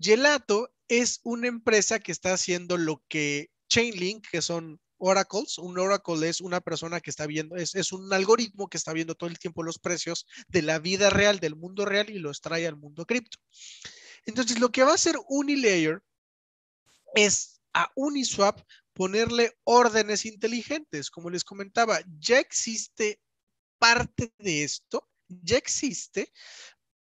Gelato es una empresa que está haciendo lo que Chainlink, que son oracles. Un oracle es una persona que está viendo, es, un algoritmo que está viendo todo el tiempo los precios de la vida real, del mundo real y los trae al mundo cripto. Entonces, lo que va a hacer Unilayer es a Uniswap ponerle órdenes inteligentes. Como les comentaba, ya existe parte de esto, ya existe,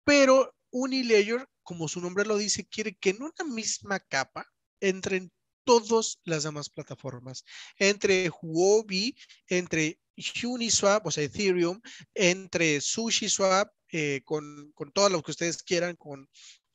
pero Unilayer como su nombre lo dice, quiere que en una misma capa entren todas las demás plataformas, entre Huobi, entre Uniswap, o sea, Ethereum, entre SushiSwap, eh, con, todo lo que ustedes quieran, con,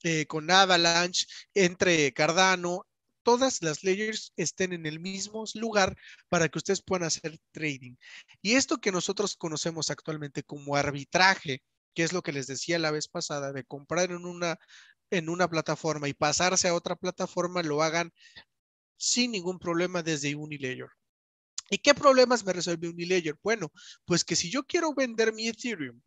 eh, con Avalanche, entre Cardano, todas las layers estén en el mismo lugar para que ustedes puedan hacer trading. Y esto que nosotros conocemos actualmente como arbitraje, que es lo que les decía la vez pasada, de comprar en una, en una plataforma y pasarse a otra plataforma, lo hagan sin ningún problema desde Unilayer. ¿Y qué problemas me resuelve Unilayer? Bueno, pues que si yo quiero vender mi Ethereum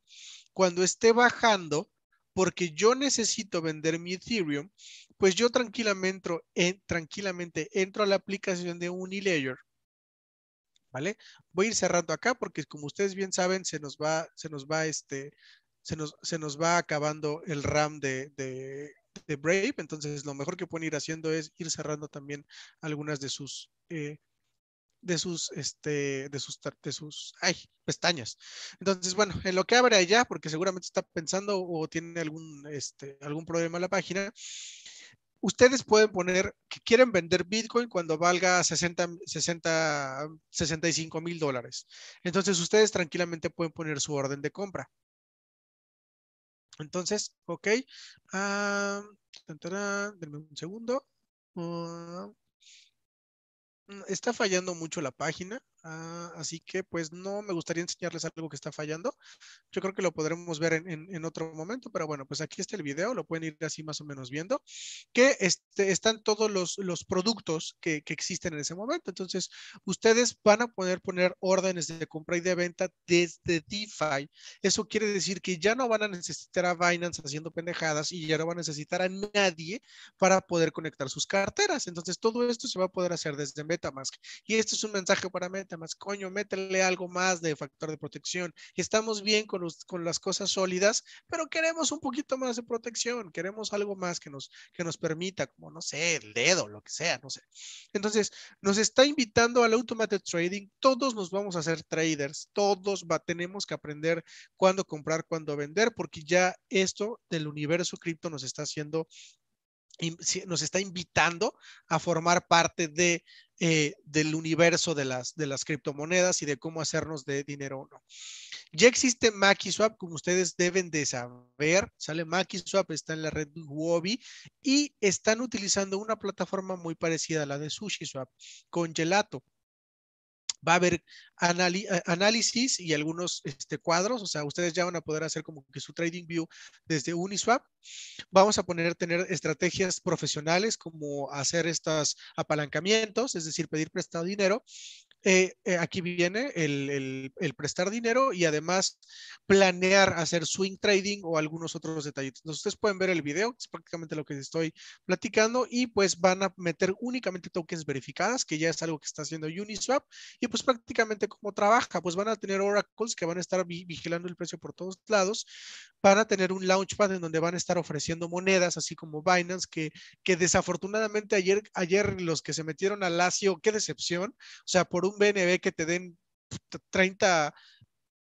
cuando esté bajando, porque yo necesito vender mi Ethereum, pues yo tranquilamente, en, eh, tranquilamente entro a la aplicación de Unilayer. ¿Vale? Voy a ir cerrando acá porque como ustedes bien saben, se nos va, se nos va este, se nos, va acabando el RAM de, de, Brave, entonces lo mejor que pueden ir haciendo es ir cerrando también algunas de sus... Eh, de sus, este, de sus, de sus, ay, pestañas. Entonces, bueno, en lo que abre allá, porque seguramente está pensando o tiene algún, este, algún problema en la página, ustedes pueden poner que quieren vender Bitcoin cuando valga 60, 60 65 mil dólares. Entonces, ustedes tranquilamente pueden poner su orden de compra. Entonces, ok. Uh, un segundo. Ah, mm, está fallando mucho la página. Ah, así que pues no me gustaría enseñarles algo que está fallando. Yo creo que lo podremos ver en, otro momento, pero bueno, pues aquí está el video, lo pueden ir así más o menos viendo, que este, están todos los, productos que, que, existen en ese momento. Entonces, ustedes van a poder poner órdenes de compra y de venta desde DeFi. Eso quiere decir que ya no van a necesitar a Binance haciendo pendejadas y ya no van a necesitar a nadie para poder conectar sus carteras. Entonces, todo esto se va a poder hacer desde MetaMask. Y este es un mensaje para MetaMask más, coño, métele algo más de factor de protección. Estamos bien con, con las cosas sólidas, pero queremos un poquito más de protección, queremos algo más que nos, que nos permita, como, no sé, el dedo, lo que sea, no sé. Entonces, nos está invitando al automated trading, todos nos vamos a hacer traders, todos va, tenemos que aprender cuándo comprar, cuándo vender, porque ya esto del universo cripto nos está haciendo nos está invitando a formar parte de eh, del universo de las, de las criptomonedas y de cómo hacernos de dinero o no. Ya existe MakiSwap, como ustedes deben de saber, sale MakiSwap, está en la red Huobi y están utilizando una plataforma muy parecida a la de SushiSwap con Gelato va a haber eh, análisis y algunos este, cuadros, o sea, ustedes ya van a poder hacer como que su trading view desde Uniswap. Vamos a poner tener estrategias profesionales como hacer estos apalancamientos, es decir, pedir prestado dinero eh, eh, aquí viene el, prestar dinero y además planear hacer swing trading o algunos otros detallitos. Entonces, ustedes pueden ver el video, es prácticamente lo que estoy platicando y pues van a meter únicamente tokens verificadas, que ya es algo que está haciendo Uniswap y pues prácticamente cómo trabaja, pues van a tener oracles que van a estar vigilando el precio por todos lados, van a tener un launchpad en donde van a estar ofreciendo monedas, así como Binance, que, que desafortunadamente ayer, ayer los que se metieron a Lazio, qué decepción, o sea, por un BNB que te den 30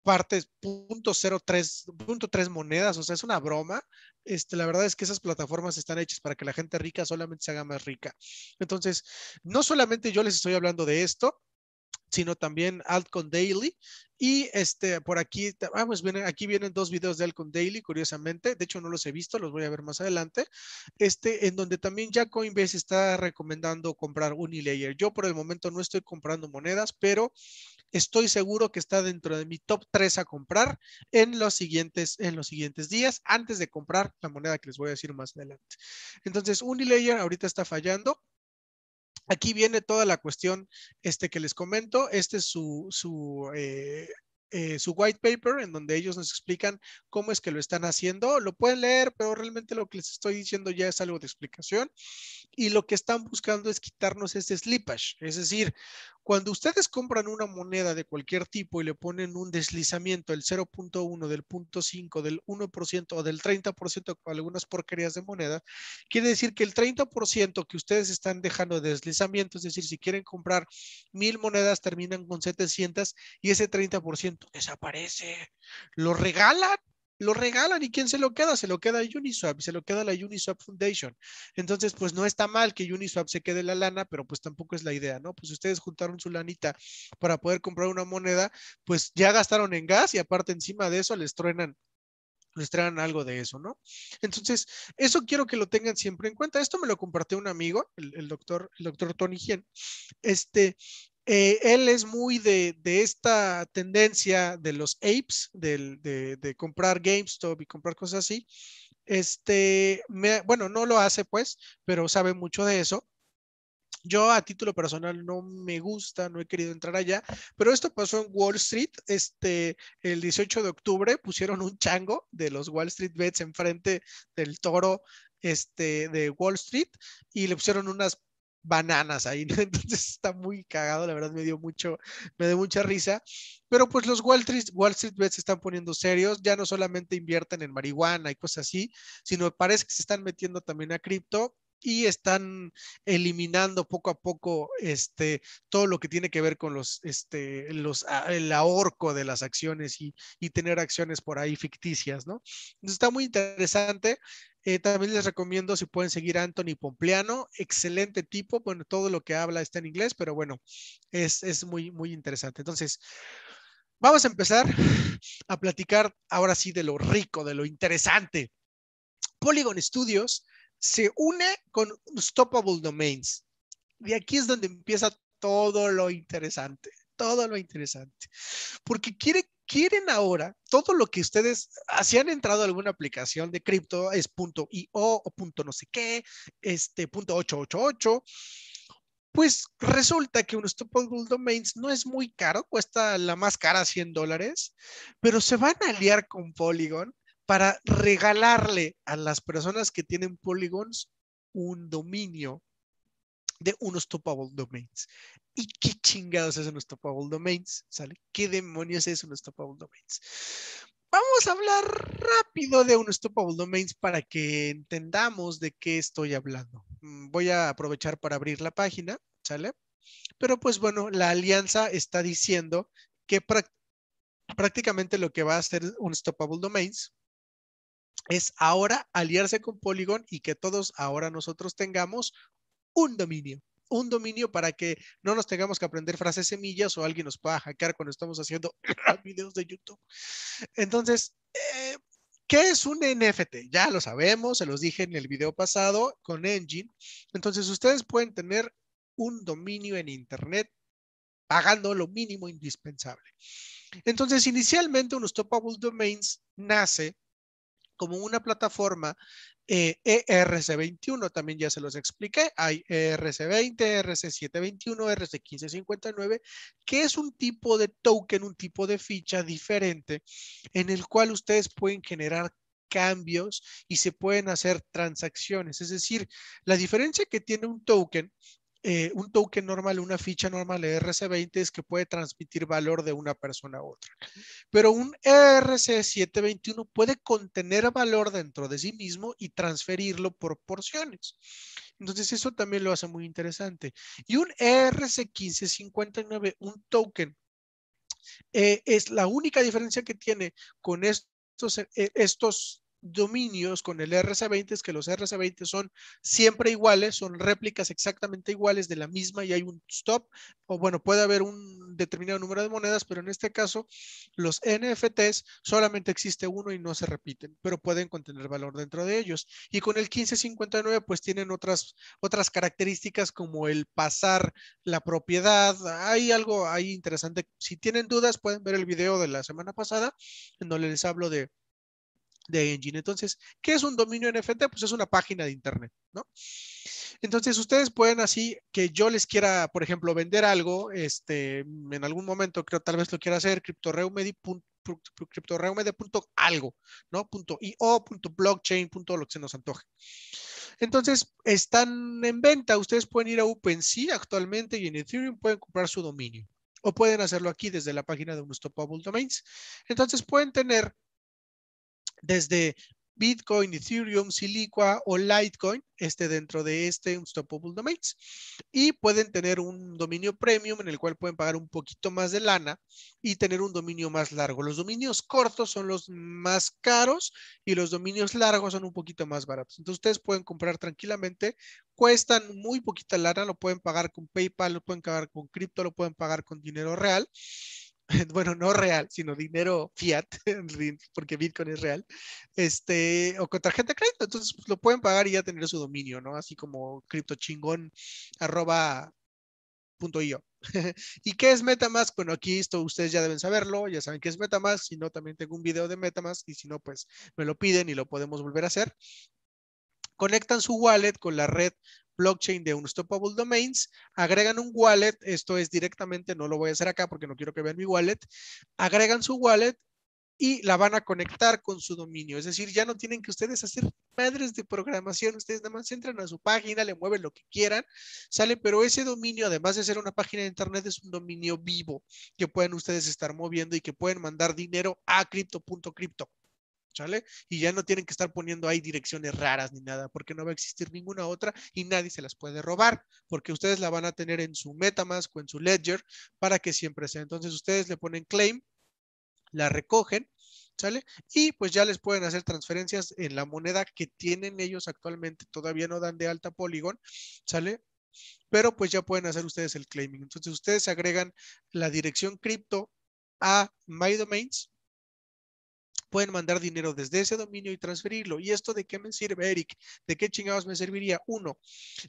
partes, .03 monedas, o sea, es una broma. Este, la verdad es que esas plataformas están hechas para que la gente rica solamente se haga más rica. Entonces, no solamente yo les estoy hablando de esto, sino también Altcon Daily. Y este, por aquí, ah, pues aquí vienen dos videos de Alcon Daily, curiosamente. De hecho, no los he visto, los voy a ver más adelante. Este, en donde también ya Coinbase está recomendando comprar Unilayer. Yo por el momento no estoy comprando monedas, pero estoy seguro que está dentro de mi top 3 a comprar en los siguientes, en los siguientes días, antes de comprar la moneda que les voy a decir más adelante. Entonces, Unilayer ahorita está fallando Aquí viene toda la cuestión este, que les comento. Este es su, su eh, eh, su white paper en donde ellos nos explican cómo es que lo están haciendo. Lo pueden leer, pero realmente lo que les estoy diciendo ya es algo de explicación. Y lo que están buscando es quitarnos este slippage. Es decir, cuando ustedes compran una moneda de cualquier tipo y le ponen un deslizamiento del 0.1, del 0.5, del 1% o del 30% con algunas porquerías de moneda, quiere decir que el 30% que ustedes están dejando de deslizamiento, es decir, si quieren comprar mil monedas terminan con 700 y ese 30% desaparece. Lo regalan, lo regalan y quién se lo queda? Se lo queda Uniswap se lo queda la Uniswap Foundation. Entonces, pues no está mal que Uniswap se quede la lana, pero pues tampoco es la idea, ¿no? Pues ustedes juntaron su lanita para poder comprar una moneda, pues ya gastaron en gas y aparte encima de eso les truenan les traen algo de eso, ¿no? Entonces, eso quiero que lo tengan siempre en cuenta. Esto me lo compartió un amigo, el, el doctor, el doctor Tony Hien. Este, eh, él es muy de, esta tendencia de los apes, de, comprar GameStop y comprar cosas así. Este, bueno, no lo hace pues, pero sabe mucho de eso. Yo a título personal no me gusta, no he querido entrar allá, pero esto pasó en Wall Street. Este, el 18 de octubre pusieron un chango de los Wall Street Bets enfrente del toro este, de Wall Street y le pusieron unas bananas ahí, ¿no? Entonces está muy cagado, la verdad me dio mucho, me dio mucha risa. Pero pues los Wall Street, Wall Bets se están poniendo serios, ya no solamente invierten en marihuana y cosas así, sino parece que se están metiendo también a cripto y están eliminando poco a poco este, todo lo que tiene que ver con los, este, los, ah, el ahorco de las acciones y, y tener acciones por ahí ficticias, ¿no? Entonces está muy interesante. Eh, también les recomiendo si pueden seguir a Anthony Pompliano, excelente tipo, bueno, todo lo que habla está en inglés, pero bueno, es, muy, muy interesante. Entonces, vamos a empezar a platicar ahora sí de lo rico, de lo interesante. Polygon Studios se une con Unstoppable Domains. Y aquí es donde empieza todo lo interesante, todo lo interesante, porque quiere quieren ahora todo lo que ustedes, ah, si han entrado alguna aplicación de cripto, es punto .io o punto no sé qué, este punto 888, pues resulta que un Stupid Domains no es muy caro, cuesta la más cara 100 dólares, pero se van a aliar con Polygon para regalarle a las personas que tienen Polygons un dominio de unos topable domains. ¿Y qué chingados es un topable domains? ¿Sale? ¿Qué demonios es un topable domains? Vamos a hablar rápido de unos stopable domains para que entendamos de qué estoy hablando. Mm, voy a aprovechar para abrir la página, ¿sale? Pero pues bueno, la alianza está diciendo que prácticamente lo que va a hacer Unstoppable Domains es ahora aliarse con Polygon y que todos ahora nosotros tengamos un dominio, un dominio para que no nos tengamos que aprender frases semillas o alguien nos pueda hackear cuando estamos haciendo videos de YouTube. Entonces, eh, ¿Qué es un NFT? Ya lo sabemos, se los dije en el video pasado con Engine. Entonces, ustedes pueden tener un dominio en Internet pagando lo mínimo indispensable. Entonces, inicialmente, un Unstoppable Domains nace como una plataforma ERC21, eh, e también ya se los expliqué, hay ERC20, ERC721, ERC1559, que es un tipo de token, un tipo de ficha diferente en el cual ustedes pueden generar cambios y se pueden hacer transacciones. Es decir, la diferencia que tiene un token eh, un token normal, una ficha normal ERC20 es que puede transmitir valor de una persona a otra. Pero un ERC721 puede contener valor dentro de sí mismo y transferirlo por porciones. Entonces eso también lo hace muy interesante. Y un ERC1559, un token, eh, es la única diferencia que tiene con estos, eh, estos dominios con el RC20 es que los RC20 son siempre iguales, son réplicas exactamente iguales de la misma y hay un stop, o bueno, puede haber un determinado número de monedas, pero en este caso los NFTs solamente existe uno y no se repiten, pero pueden contener valor dentro de ellos. Y con el 1559 pues tienen otras, otras características como el pasar la propiedad, hay algo ahí interesante. Si tienen dudas pueden ver el video de la semana pasada en donde les hablo de de Engine. Entonces, ¿qué es un dominio NFT? Pues es una página de internet, ¿no? Entonces, ustedes pueden así que yo les quiera, por ejemplo, vender algo, este, en algún momento creo tal vez lo quiera hacer, algo ¿no? Punto .io, punto .blockchain, punto lo que se nos antoje. Entonces, están en venta, ustedes pueden ir a OpenSea actualmente y en Ethereum pueden comprar su dominio o pueden hacerlo aquí desde la página de Unstoppable Domains. Entonces pueden tener desde Bitcoin, Ethereum, Silicua o Litecoin este, dentro de este Unstoppable Domains. Y pueden tener un dominio premium en el cual pueden pagar un poquito más de lana y tener un dominio más largo. Los dominios cortos son los más caros y los dominios largos son un poquito más baratos. Entonces ustedes pueden comprar tranquilamente, cuestan muy poquita lana, lo pueden pagar con PayPal, lo pueden pagar con cripto, lo pueden pagar con dinero real bueno, no real, sino dinero fiat, porque Bitcoin es real, este, o con tarjeta de crédito, entonces pues, lo pueden pagar y ya tener su dominio, ¿no? Así como criptochingón punto ¿Y qué es Metamask? Bueno, aquí esto ustedes ya deben saberlo, ya saben qué es Metamask, si no también tengo un video de Metamask y si no, pues me lo piden y lo podemos volver a hacer. Conectan su wallet con la red blockchain de Unstoppable Domains, agregan un wallet, esto es directamente, no lo voy a hacer acá porque no quiero que vean mi wallet, agregan su wallet y la van a conectar con su dominio. Es decir, ya no tienen que ustedes hacer madres de programación, ustedes nada más entran a su página, le mueven lo que quieran, sale, pero ese dominio, además de ser una página de internet, es un dominio vivo que pueden ustedes estar moviendo y que pueden mandar dinero a crypto.crypto. ¿sale? Y ya no tienen que estar poniendo ahí direcciones raras ni nada, porque no va a existir ninguna otra y nadie se las puede robar, porque ustedes la van a tener en su Metamask o en su Ledger para que siempre sea. Entonces ustedes le ponen claim, la recogen ¿sale? Y pues ya les pueden hacer transferencias en la moneda que tienen ellos actualmente, todavía no dan de alta Polygon, ¿sale? Pero pues ya pueden hacer ustedes el claiming. Entonces ustedes agregan la dirección cripto a MyDomains pueden mandar dinero desde ese dominio y transferirlo. ¿Y esto de qué me sirve, Eric? ¿De qué chingados me serviría? Uno,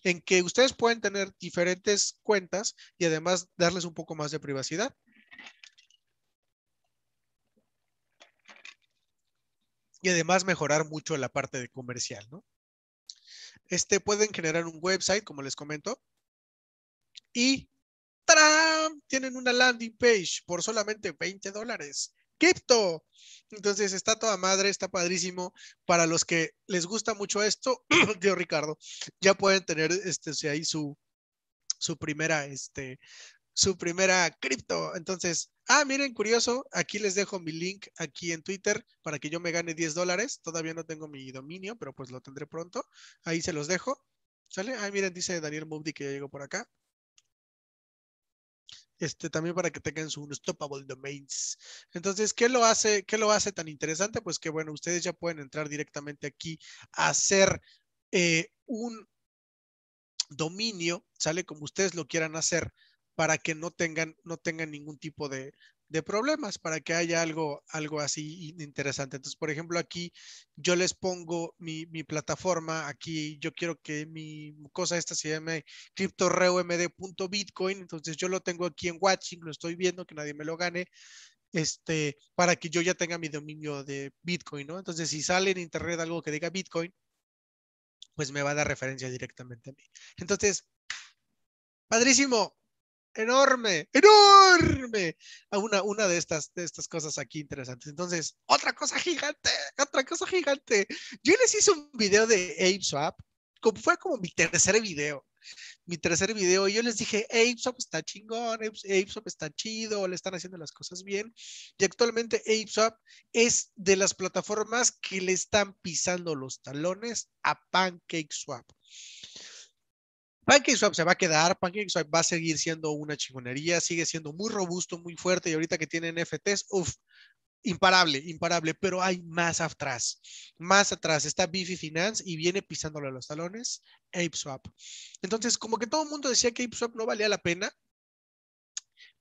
en que ustedes pueden tener diferentes cuentas y además darles un poco más de privacidad. Y además mejorar mucho la parte de comercial, ¿no? Este pueden generar un website, como les comento. Y ¡tra! tienen una landing page por solamente 20 dólares cripto. Entonces está toda madre, está padrísimo. Para los que les gusta mucho esto, tío Ricardo, ya pueden tener este, ahí su, su primera, este, su primera cripto. Entonces, ah, miren, curioso, aquí les dejo mi link aquí en Twitter para que yo me gane 10 dólares. Todavía no tengo mi dominio, pero pues lo tendré pronto. Ahí se los dejo. ¿Sale? Ah, miren, dice Daniel Moody que ya llegó por acá. Este, también para que tengan su Unstoppable Domains. Entonces, ¿qué lo hace, lo hace tan interesante? Pues que bueno, ustedes ya pueden entrar directamente aquí a hacer eh, un dominio, sale como ustedes lo quieran hacer para que no tengan, no tengan ningún tipo de, de problemas para que haya algo, algo así interesante. Entonces, por ejemplo, aquí yo les pongo mi, plataforma, aquí yo quiero que mi cosa esta se llame bitcoin entonces yo lo tengo aquí en watching, lo estoy viendo, que nadie me lo gane, este, para que yo ya tenga mi dominio de Bitcoin, ¿no? Entonces, si sale en internet algo que diga Bitcoin, pues me va a dar referencia directamente a mí. Entonces, padrísimo, enorme, enorme a una, una de, estas, estas cosas aquí interesantes. Entonces, otra cosa gigante, otra cosa gigante. Yo les hice un video de ApeSwap, fue como mi tercer video. Mi tercer video, yo les dije, ApeSwap está chingón, ApeSwap está chido, le están haciendo las cosas bien. Y actualmente ApeSwap es de las plataformas que le están pisando los talones a PancakeSwap. PancakeSwap Swap se va a quedar, Pancake Swap va a seguir siendo una chingonería, sigue siendo muy robusto, muy fuerte y ahorita que tiene NFTs, uff, imparable, imparable, pero hay más atrás, más atrás. Está Bifi Finance y viene pisándole los talones ApeSwap. Entonces, como que todo el mundo decía que ApeSwap no valía la pena,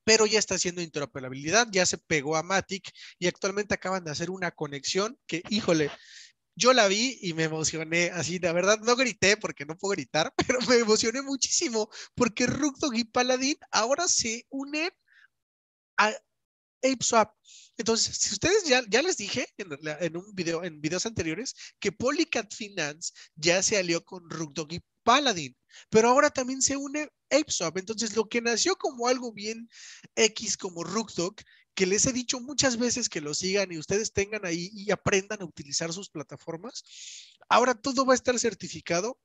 pero ya está haciendo interoperabilidad, ya se pegó a Matic y actualmente acaban de hacer una conexión que, híjole, yo la vi y me emocioné, así, la verdad, no grité porque no puedo gritar, pero me emocioné muchísimo porque Rukdog y Paladin ahora se unen a ApeSwap. Entonces, si ustedes ya, ya les dije en, un video, en videos anteriores, que Polycat Finance ya se alió con Rukdog y Paladin, pero ahora también se une ApeSwap. Entonces, lo que nació como algo bien X como Rookdog que les he dicho muchas veces que lo sigan y ustedes tengan ahí y aprendan a utilizar sus plataformas, ahora todo va a estar certificado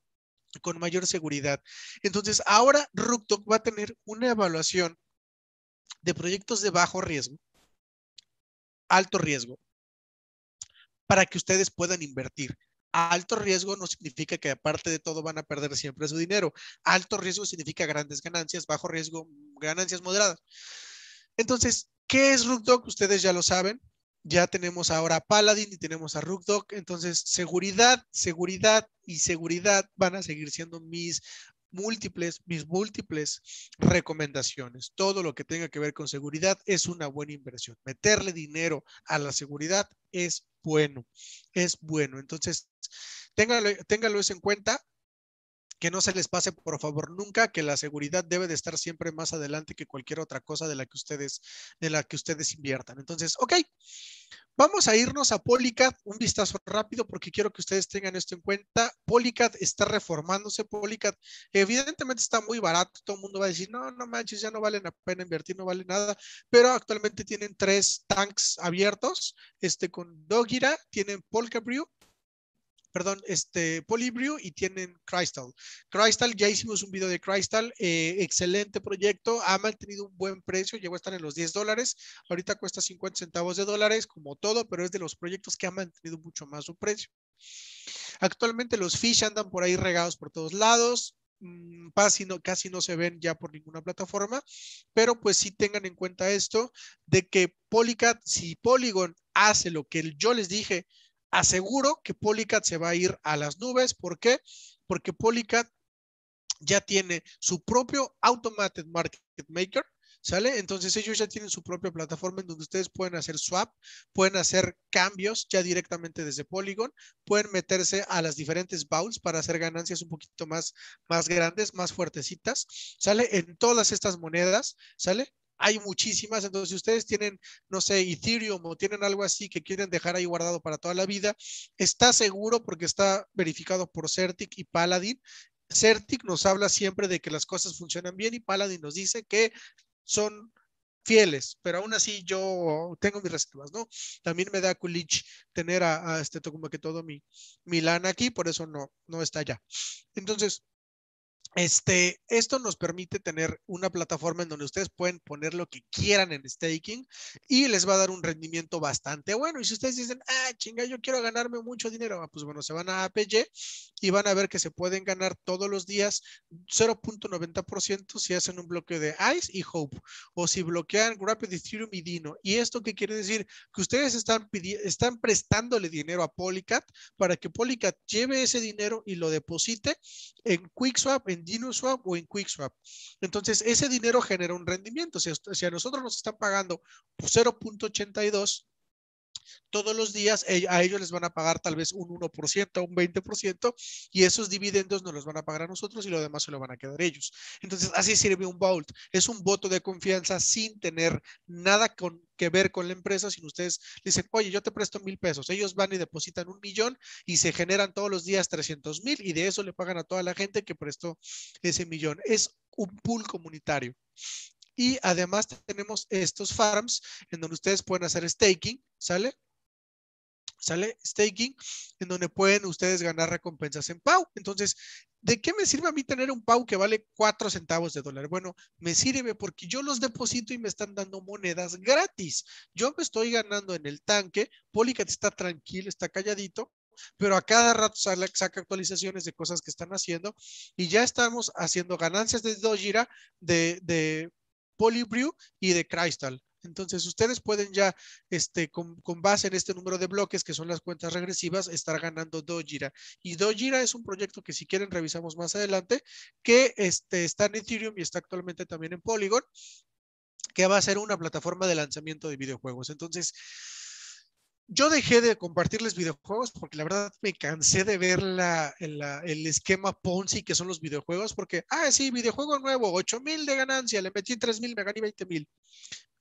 con mayor seguridad. Entonces, ahora RookTok va a tener una evaluación de proyectos de bajo riesgo, alto riesgo, para que ustedes puedan invertir. Alto riesgo no significa que aparte de todo van a perder siempre su dinero. Alto riesgo significa grandes ganancias, bajo riesgo, ganancias moderadas. Entonces, ¿Qué es Rook Ustedes ya lo saben. Ya tenemos ahora a Paladin y tenemos a Rook Entonces, seguridad, seguridad y seguridad van a seguir siendo mis múltiples, mis múltiples recomendaciones. Todo lo que tenga que ver con seguridad es una buena inversión. Meterle dinero a la seguridad es bueno, es bueno. Entonces, ténganlo eso en cuenta que no se les pase por favor nunca, que la seguridad debe de estar siempre más adelante que cualquier otra cosa de la que ustedes, de la que ustedes inviertan. Entonces, ok, vamos a irnos a Polycat, un vistazo rápido porque quiero que ustedes tengan esto en cuenta. Polycat está reformándose, Polycat evidentemente está muy barato, todo el mundo va a decir, no, no manches, ya no vale la pena invertir, no vale nada, pero actualmente tienen tres tanks abiertos, este con Dogira, tienen Polkabrew perdón, este Polybrew y tienen Crystal. Crystal, ya hicimos un video de Crystal, eh, excelente proyecto, ha mantenido un buen precio, llegó a estar en los 10 dólares, ahorita cuesta 50 centavos de dólares, como todo, pero es de los proyectos que ha mantenido mucho más su precio. Actualmente los fish andan por ahí regados por todos lados, mm, casi no, casi no se ven ya por ninguna plataforma, pero pues sí tengan en cuenta esto de que Polycat, si Polygon hace lo que yo les dije, aseguro que Polycat se va a ir a las nubes. ¿Por qué? Porque Polycat ya tiene su propio Automated Market Maker, ¿sale? Entonces ellos ya tienen su propia plataforma en donde ustedes pueden hacer swap, pueden hacer cambios ya directamente desde Polygon, pueden meterse a las diferentes vaults para hacer ganancias un poquito más, más grandes, más fuertecitas, ¿sale? En todas estas monedas, ¿sale? hay muchísimas. Entonces, si ustedes tienen, no sé, Ethereum o tienen algo así que quieren dejar ahí guardado para toda la vida, está seguro porque está verificado por Certic y Paladin. Certic nos habla siempre de que las cosas funcionan bien y Paladin nos dice que son fieles, pero aún así yo tengo mis reservas, ¿no? También me da culich tener a, este como que todo mi, lana aquí, por eso no, no está allá. Entonces, este, esto nos permite tener una plataforma en donde ustedes pueden poner lo que quieran en staking y les va a dar un rendimiento bastante bueno. Y si ustedes dicen, ah, chinga, yo quiero ganarme mucho dinero, ah, pues bueno, se van a APG y van a ver que se pueden ganar todos los días 0.90% si hacen un bloqueo de ICE y HOPE o si bloquean Rapid Ethereum y Dino. ¿Y esto qué quiere decir? Que ustedes están, están prestándole dinero a Polycat para que Polycat lleve ese dinero y lo deposite en QuickSwap, en o en QuickSwap. Entonces, ese dinero genera un rendimiento. Si, si a nosotros nos están pagando 0.82, todos los días a ellos les van a pagar tal vez un 1%, un 20%, y esos dividendos no los van a pagar a nosotros y lo demás se lo van a quedar ellos. Entonces, así sirve un vault. Es un voto de confianza sin tener nada con, que ver con la empresa, sino ustedes dicen, oye, yo te presto mil pesos. Ellos van y depositan un millón y se generan todos los días 300 mil y de eso le pagan a toda la gente que prestó ese millón. Es un pool comunitario. Y además tenemos estos farms en donde ustedes pueden hacer staking, ¿sale? ¿Sale? Staking, en donde pueden ustedes ganar recompensas en PAU. Entonces, ¿de qué me sirve a mí tener un PAU que vale 4 centavos de dólar? Bueno, me sirve porque yo los deposito y me están dando monedas gratis. Yo me estoy ganando en el tanque. Polycat está tranquilo, está calladito, pero a cada rato saca actualizaciones de cosas que están haciendo y ya estamos haciendo ganancias de Dojira de, de, Polybrew y de Crystal. Entonces, ustedes pueden ya, este, con, base en este número de bloques, que son las cuentas regresivas, estar ganando Dojira. Y Dojira es un proyecto que si quieren revisamos más adelante, que este, está en Ethereum y está actualmente también en Polygon, que va a ser una plataforma de lanzamiento de videojuegos. Entonces, yo dejé de compartirles videojuegos porque la verdad me cansé de ver la, el esquema Ponzi que son los videojuegos, porque, ah, sí, videojuego nuevo, 8 mil de ganancia, le metí 3 mil, me gané 20 mil.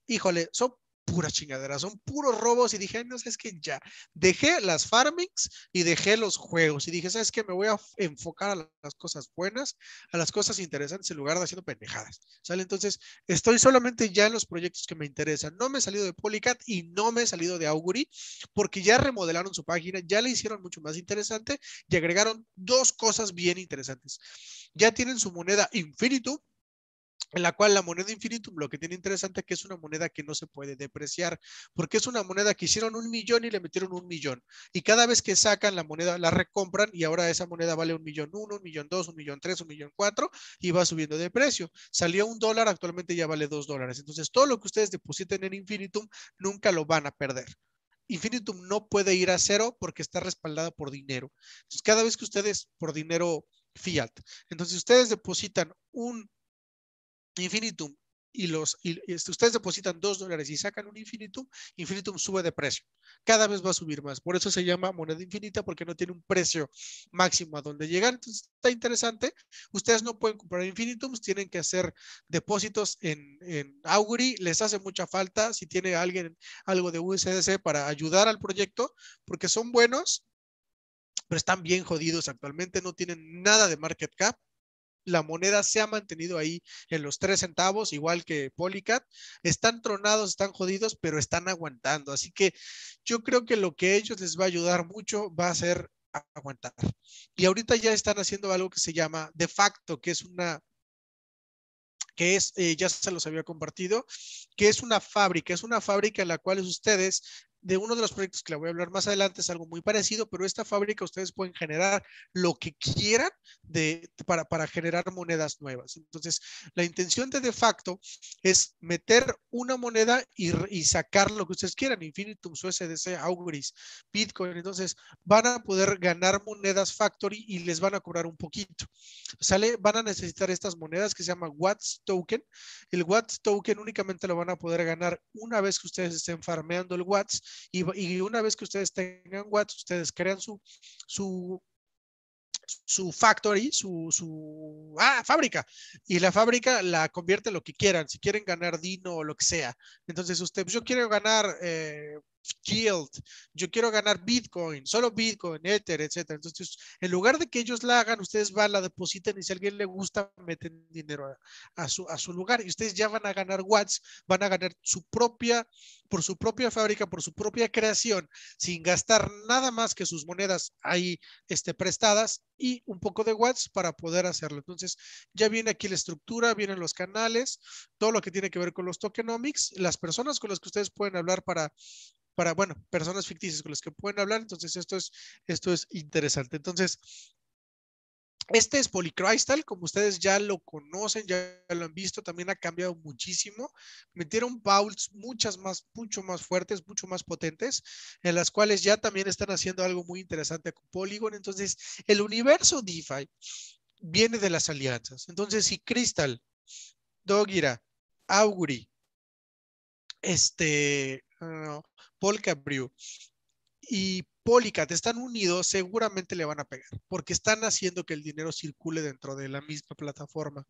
Híjole, son pura chingadera, son puros robos y dije, no sé, es que ya dejé las farmings y dejé los juegos y dije, sabes que me voy a enfocar a las cosas buenas, a las cosas interesantes en lugar de haciendo pendejadas, ¿sale? Entonces, estoy solamente ya en los proyectos que me interesan, no me he salido de Polycat y no me he salido de Augury porque ya remodelaron su página, ya le hicieron mucho más interesante y agregaron dos cosas bien interesantes. Ya tienen su moneda Infinitum, en la cual la moneda infinitum lo que tiene interesante es que es una moneda que no se puede depreciar, porque es una moneda que hicieron un millón y le metieron un millón. Y cada vez que sacan la moneda, la recompran y ahora esa moneda vale un millón uno, un millón dos, un millón tres, un millón cuatro y va subiendo de precio. Salió un dólar, actualmente ya vale dos dólares. Entonces, todo lo que ustedes depositen en infinitum nunca lo van a perder. Infinitum no puede ir a cero porque está respaldada por dinero. Entonces, cada vez que ustedes por dinero fiat, entonces ustedes depositan un infinitum y los y, este, ustedes depositan dos dólares y sacan un infinitum, infinitum sube de precio. Cada vez va a subir más. Por eso se llama moneda infinita porque no tiene un precio máximo a donde llegar. Entonces está interesante. Ustedes no pueden comprar infinitums, tienen que hacer depósitos en, en Augury. Les hace mucha falta si tiene alguien algo de USDC para ayudar al proyecto porque son buenos, pero están bien jodidos actualmente, no tienen nada de market cap la moneda se ha mantenido ahí en los tres centavos, igual que Polycat. Están tronados, están jodidos, pero están aguantando. Así que yo creo que lo que a ellos les va a ayudar mucho va a ser aguantar. Y ahorita ya están haciendo algo que se llama de facto, que es una que es, eh, ya se los había compartido, que es una fábrica, es una fábrica en la cual ustedes de uno de los proyectos que le voy a hablar más adelante es algo muy parecido, pero esta fábrica ustedes pueden generar lo que quieran para, para generar monedas nuevas. Entonces, la intención de de facto es meter una moneda y, sacar lo que ustedes quieran, Infinitum, USDC, Auguris, Bitcoin. Entonces, van a poder ganar monedas Factory y les van a cobrar un poquito. Sale, van a necesitar estas monedas que se llama Watts Token. El Watts Token únicamente lo van a poder ganar una vez que ustedes estén farmeando el Watts y, una vez que ustedes tengan Watt, ustedes crean su, su, su factory, su, su ah, fábrica. Y la fábrica la convierte en lo que quieran, si quieren ganar Dino o lo que sea. Entonces, usted, pues, yo quiero ganar eh, Yield, yo quiero ganar Bitcoin, solo Bitcoin, Ether, etc Entonces, en lugar de que ellos la hagan, ustedes van, la depositan y si a alguien le gusta, meten dinero a, su, a su lugar y ustedes ya van a ganar watts, van a ganar su propia, por su propia fábrica, por su propia creación, sin gastar nada más que sus monedas ahí este, prestadas y un poco de watts para poder hacerlo. Entonces, ya viene aquí la estructura, vienen los canales, todo lo que tiene que ver con los tokenomics, las personas con las que ustedes pueden hablar para para, bueno, personas ficticias con las que pueden hablar. Entonces, esto es, esto es interesante. Entonces, este es Polycrystal, como ustedes ya lo conocen, ya lo han visto, también ha cambiado muchísimo. Metieron bowls muchas más, mucho más fuertes, mucho más potentes, en las cuales ya también están haciendo algo muy interesante con Polygon. Entonces, el universo DeFi viene de las alianzas. Entonces, si Crystal, Dogira, Auguri, este, ah, no, Polka Brew y Polycat están unidos, seguramente le van a pegar, porque están haciendo que el dinero circule dentro de la misma plataforma.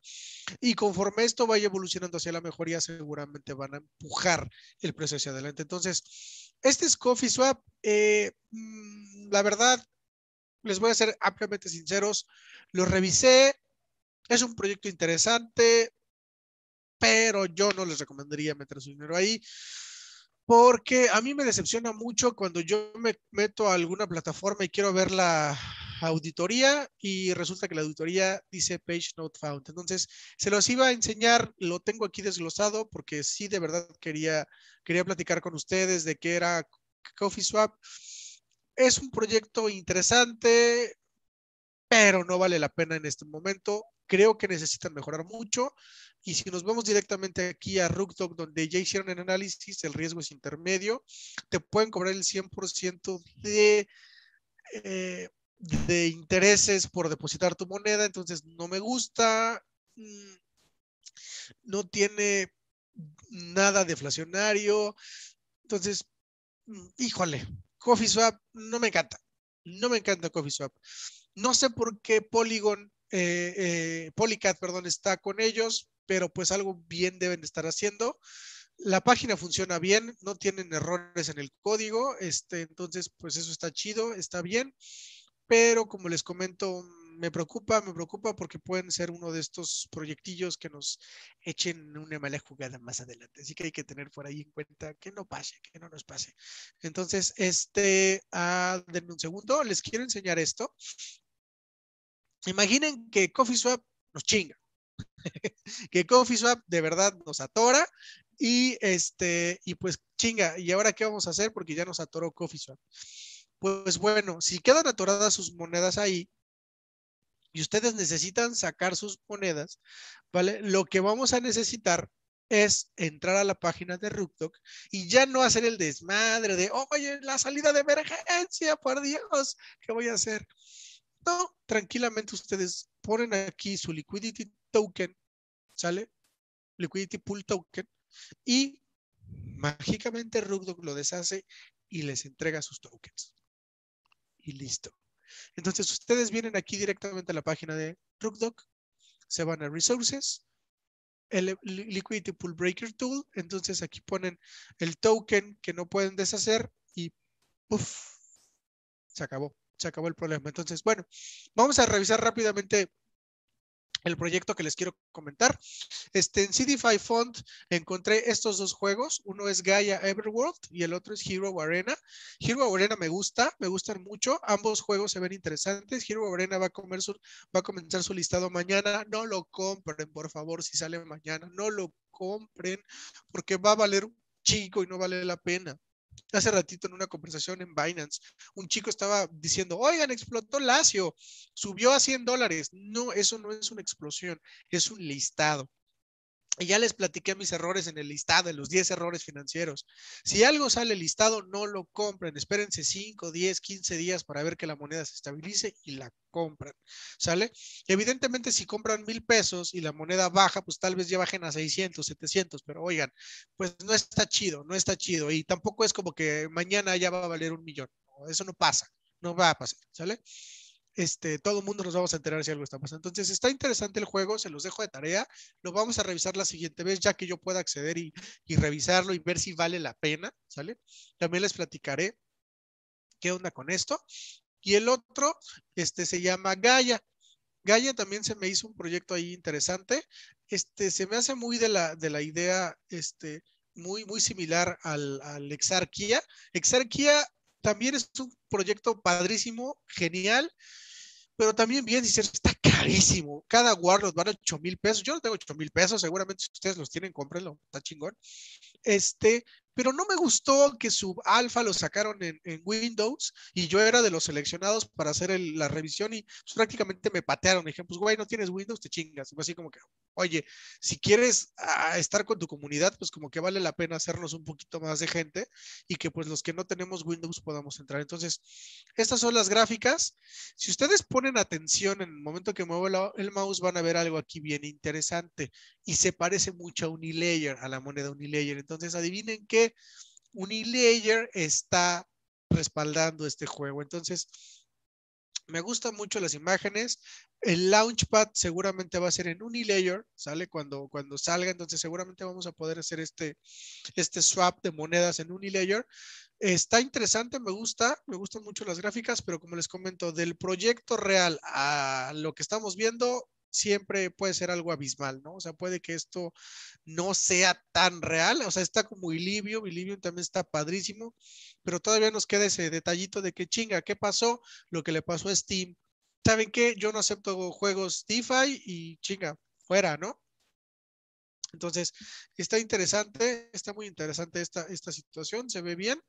Y conforme esto vaya evolucionando hacia la mejoría, seguramente van a empujar el precio hacia adelante. Entonces, este es Coffee Swap. Eh, mm, la verdad, les voy a ser ampliamente sinceros, lo revisé, es un proyecto interesante, pero yo no les recomendaría meter su dinero ahí porque a mí me decepciona mucho cuando yo me meto a alguna plataforma y quiero ver la auditoría y resulta que la auditoría dice page not found. Entonces, se los iba a enseñar, lo tengo aquí desglosado porque sí de verdad quería, quería platicar con ustedes de qué era CoffeeSwap. Es un proyecto interesante, pero no vale la pena en este momento creo que necesitan mejorar mucho. Y si nos vamos directamente aquí a RookDog, donde ya hicieron el análisis, el riesgo es intermedio, te pueden cobrar el 100% de, eh, de intereses por depositar tu moneda, entonces no me gusta, mm, no tiene nada deflacionario, entonces, mm, híjole, CoffeeSwap no me encanta, no me encanta CoffeeSwap. No sé por qué Polygon eh, eh, Polycat, perdón, está con ellos, pero pues algo bien deben de estar haciendo. La página funciona bien, no tienen errores en el código, este, entonces pues eso está chido, está bien, pero como les comento, me preocupa, me preocupa porque pueden ser uno de estos proyectillos que nos echen una mala jugada más adelante. Así que hay que tener por ahí en cuenta que no pase, que no nos pase. Entonces, este, ah, denme un segundo, les quiero enseñar esto. Imaginen que CoffeeSwap nos chinga, que CoffeeSwap de verdad nos atora y este y pues chinga, ¿y ahora qué vamos a hacer? Porque ya nos atoró CoffeeSwap. Pues bueno, si quedan atoradas sus monedas ahí y ustedes necesitan sacar sus monedas, ¿vale? Lo que vamos a necesitar es entrar a la página de Ruptok y ya no hacer el desmadre de, oye, la salida de emergencia, por Dios, ¿qué voy a hacer? No, tranquilamente ustedes ponen aquí su liquidity token, ¿sale? Liquidity pool token y mágicamente RugDoc lo deshace y les entrega sus tokens. Y listo. Entonces ustedes vienen aquí directamente a la página de Rugdoc, se van a Resources, el Liquidity Pool Breaker Tool, entonces aquí ponen el token que no pueden deshacer y ¡puff! se acabó se acabó el problema. Entonces, bueno, vamos a revisar rápidamente el proyecto que les quiero comentar. Este, en CD5 Font encontré estos dos juegos. Uno es Gaia Everworld y el otro es Hero Arena. Hero Arena me gusta, me gustan mucho. Ambos juegos se ven interesantes. Hero Arena va a, va a comenzar su listado mañana. No lo compren, por favor, si sale mañana. No lo compren porque va a valer un chico y no vale la pena hace ratito en una conversación en Binance, un chico estaba diciendo, oigan, explotó Lazio, subió a 100 dólares. No, eso no es una explosión, es un listado. Y ya les platiqué mis errores en el listado, en los 10 errores financieros. Si algo sale listado, no lo compren. Espérense 5, 10, 15 días para ver que la moneda se estabilice y la compran. ¿Sale? evidentemente, si compran mil pesos y la moneda baja, pues tal vez ya bajen a 600, 700. Pero oigan, pues no está chido, no está chido. Y tampoco es como que mañana ya va a valer un millón. Eso no pasa, no va a pasar. ¿Sale? Este, todo el mundo nos vamos a enterar si algo está pasando. Entonces, está interesante el juego, se los dejo de tarea, lo vamos a revisar la siguiente vez ya que yo pueda acceder y, revisarlo y ver si vale la pena, ¿sale? También les platicaré qué onda con esto. Y el otro, este, se llama Gaia. Gaia también se me hizo un proyecto ahí interesante. Este, se me hace muy de la, de la idea, este, muy, muy similar al, al Exarquía. Exarquía también es un proyecto padrísimo, genial, pero también bien, dice, está carísimo. Cada guardo vale 8 mil pesos. Yo no tengo 8 mil pesos, seguramente si ustedes los tienen, cómprenlo, está chingón. Este, pero no me gustó que su alfa lo sacaron en, Windows y yo era de los seleccionados para hacer la revisión y pues, prácticamente me patearon. Dije, pues güey, no tienes Windows, te chingas. así como que, oye, si quieres estar con tu comunidad, pues como que vale la pena hacernos un poquito más de gente y que pues los que no tenemos Windows podamos entrar. Entonces, estas son las gráficas. Si ustedes ponen atención en el momento que muevo el mouse, van a ver algo aquí bien interesante y se parece mucho a Unilayer, a la moneda Unilayer. Entonces, adivinen qué Unilayer está respaldando este juego. Entonces, me gustan mucho las imágenes. El Launchpad seguramente va a ser en Unilayer, ¿sale? Cuando, cuando salga, entonces seguramente vamos a poder hacer este, este swap de monedas en Unilayer. Está interesante, me gusta, me gustan mucho las gráficas, pero como les comento, del proyecto real a lo que estamos viendo, siempre puede ser algo abismal, ¿no? O sea, puede que esto no sea tan real, o sea, está como Ilivio, Ilivio también está padrísimo, pero todavía nos queda ese detallito de que chinga, ¿qué pasó? Lo que le pasó a Steam. ¿Saben qué? Yo no acepto juegos DeFi y chinga, fuera, ¿no? Entonces, está interesante, está muy interesante esta, esta situación, se ve bien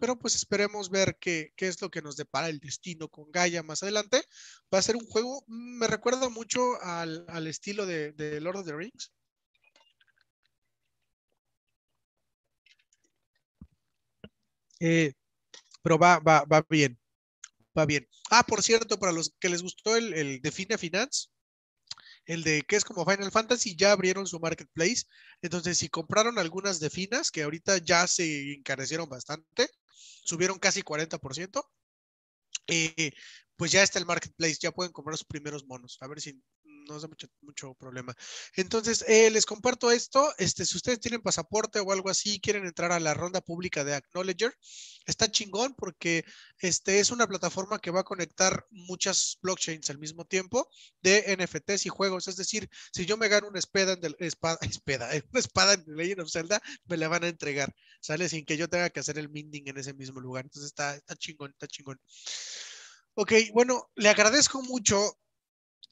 pero pues esperemos ver qué, qué, es lo que nos depara el destino con Gaia más adelante. Va a ser un juego, mm, me recuerda mucho al, estilo de, de, Lord of the Rings. Eh, pero va, va, bien, va bien. Ah, por cierto, para los que les gustó el, el Define Finance, el de que es como Final Fantasy, ya abrieron su marketplace. Entonces, si compraron algunas de finas, que ahorita ya se encarecieron bastante, subieron casi 40%, eh, pues ya está el marketplace, ya pueden comprar sus primeros monos. A ver si no nos da mucho, mucho problema. Entonces, eh, les comparto esto. Este, si ustedes tienen pasaporte o algo así, quieren entrar a la ronda pública de Acknowledger, está chingón porque este, es una plataforma que va a conectar muchas blockchains al mismo tiempo de NFTs y juegos. Es decir, si yo me gano una espada en, espada, eh, una espada en Legend of Zelda, me la van a entregar, ¿sale? Sin que yo tenga que hacer el minting en ese mismo lugar. Entonces, está, está chingón, está chingón. Ok, bueno, le agradezco mucho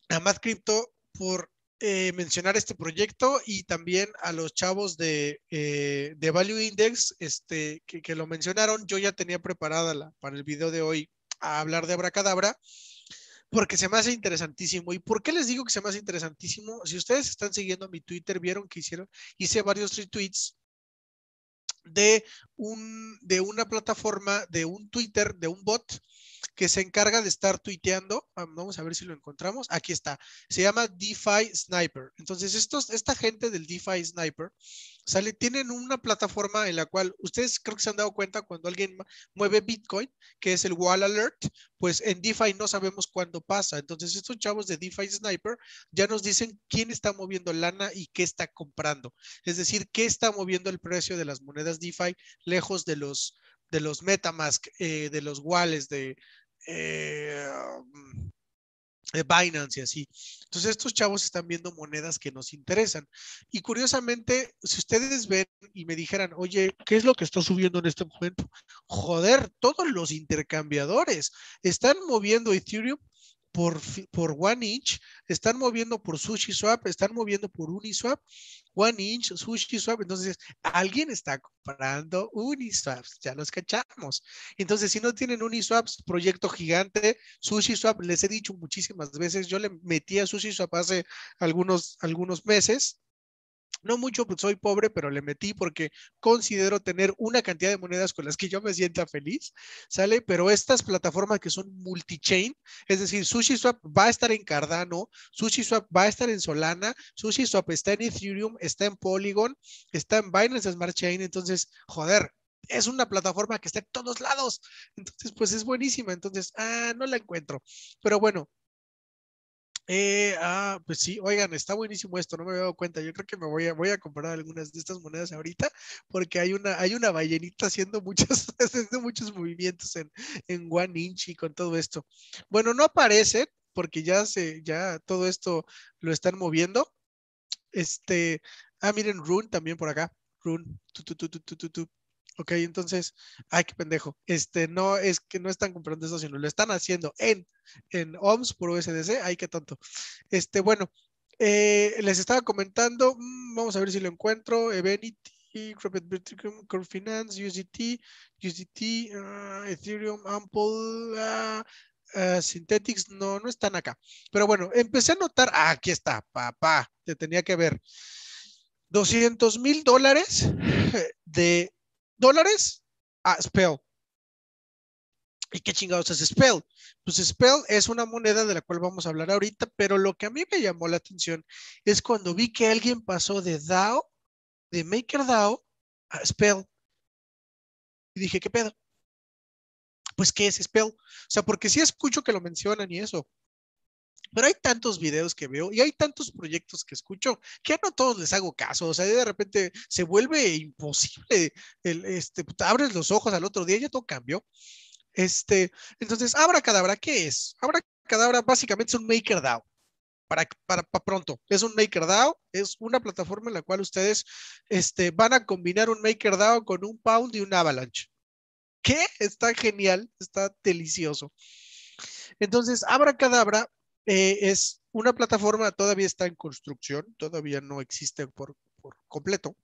a Mad Crypto por eh, mencionar este proyecto y también a los chavos de, eh, de Value Index este, que, lo mencionaron. Yo ya tenía preparada la, para el video de hoy a hablar de Abracadabra porque se me hace interesantísimo. ¿Y por qué les digo que se me hace interesantísimo? Si ustedes están siguiendo mi Twitter, vieron que hicieron, hice varios retweets de, un, de una plataforma, de un Twitter, de un bot que se encarga de estar tuiteando. Vamos a ver si lo encontramos. Aquí está. Se llama DeFi Sniper. Entonces, estos, esta gente del DeFi Sniper sale, tienen una plataforma en la cual ustedes creo que se han dado cuenta cuando alguien mueve Bitcoin, que es el Wall Alert, pues en DeFi no sabemos cuándo pasa. Entonces, estos chavos de DeFi Sniper ya nos dicen quién está moviendo lana y qué está comprando. Es decir, qué está moviendo el precio de las monedas DeFi lejos de los de los Metamask, eh, de los wallets, de, eh, um, de Binance y así. Entonces estos chavos están viendo monedas que nos interesan. Y curiosamente, si ustedes ven y me dijeran, oye, ¿qué es lo que está subiendo en este momento? Joder, todos los intercambiadores están moviendo Ethereum por, por Inch, están moviendo por SushiSwap, están moviendo por Uniswap, sushi SushiSwap, entonces alguien está comprando Uniswap, ya los cachamos. Entonces, si no tienen Uniswap, proyecto gigante, SushiSwap, les he dicho muchísimas veces, yo le metí a SushiSwap hace algunos, algunos meses, no mucho, pues, soy pobre, pero le metí porque considero tener una cantidad de monedas con las que yo me sienta feliz, ¿sale? Pero estas plataformas que son multi-chain, es decir, SushiSwap va a estar en Cardano, SushiSwap va a estar en Solana, SushiSwap está en Ethereum, está en Polygon, está en Binance Smart Chain, entonces, joder, es una plataforma que está en todos lados. Entonces, pues es buenísima. Entonces, ah, no la encuentro. Pero bueno, eh, ah, pues sí, oigan, está buenísimo esto, no me había dado cuenta. Yo creo que me voy a, voy a comprar algunas de estas monedas ahorita, porque hay una, hay una ballenita haciendo muchos, haciendo muchos movimientos en, en One Inch y con todo esto. Bueno, no aparece, porque ya se, ya todo esto lo están moviendo. Este, ah, miren, Rune también por acá. Rune, tu, tu, tu, Ok, entonces, ay, qué pendejo. Este, no es que no están comprando eso, sino lo están haciendo en, en OMS por USDC. Ay, qué tonto. Este, bueno, eh, les estaba comentando, mm, vamos a ver si lo encuentro. Evenity, Core Finance, USDT, USDT, ah, Ethereum, Ample, ah, ah, Synthetics no, no están acá. Pero bueno, empecé a notar, aquí está, papá, te tenía que ver. 200 mil dólares de dólares a ah, Spell. ¿Y qué chingados es Spell? Pues Spell es una moneda de la cual vamos a hablar ahorita, pero lo que a mí me llamó la atención es cuando vi que alguien pasó de DAO, de MakerDAO, a Spell. Y dije, ¿qué pedo? Pues, ¿qué es Spell? O sea, porque sí escucho que lo mencionan y eso, pero hay tantos videos que veo y hay tantos proyectos que escucho que no todos les hago caso. O sea, de repente se vuelve imposible. El, este, abres los ojos al otro día y ya todo cambió. Este, entonces, cadabra ¿qué es? abra cadabra básicamente es un MakerDAO. Para, para, pronto. Es un maker MakerDAO, es una plataforma en la cual ustedes este, van a combinar un maker MakerDAO con un Pound y un Avalanche. ¿Qué? Está genial, está delicioso. Entonces, abra cadabra eh, es una plataforma, todavía está en construcción, todavía no existe por, completo.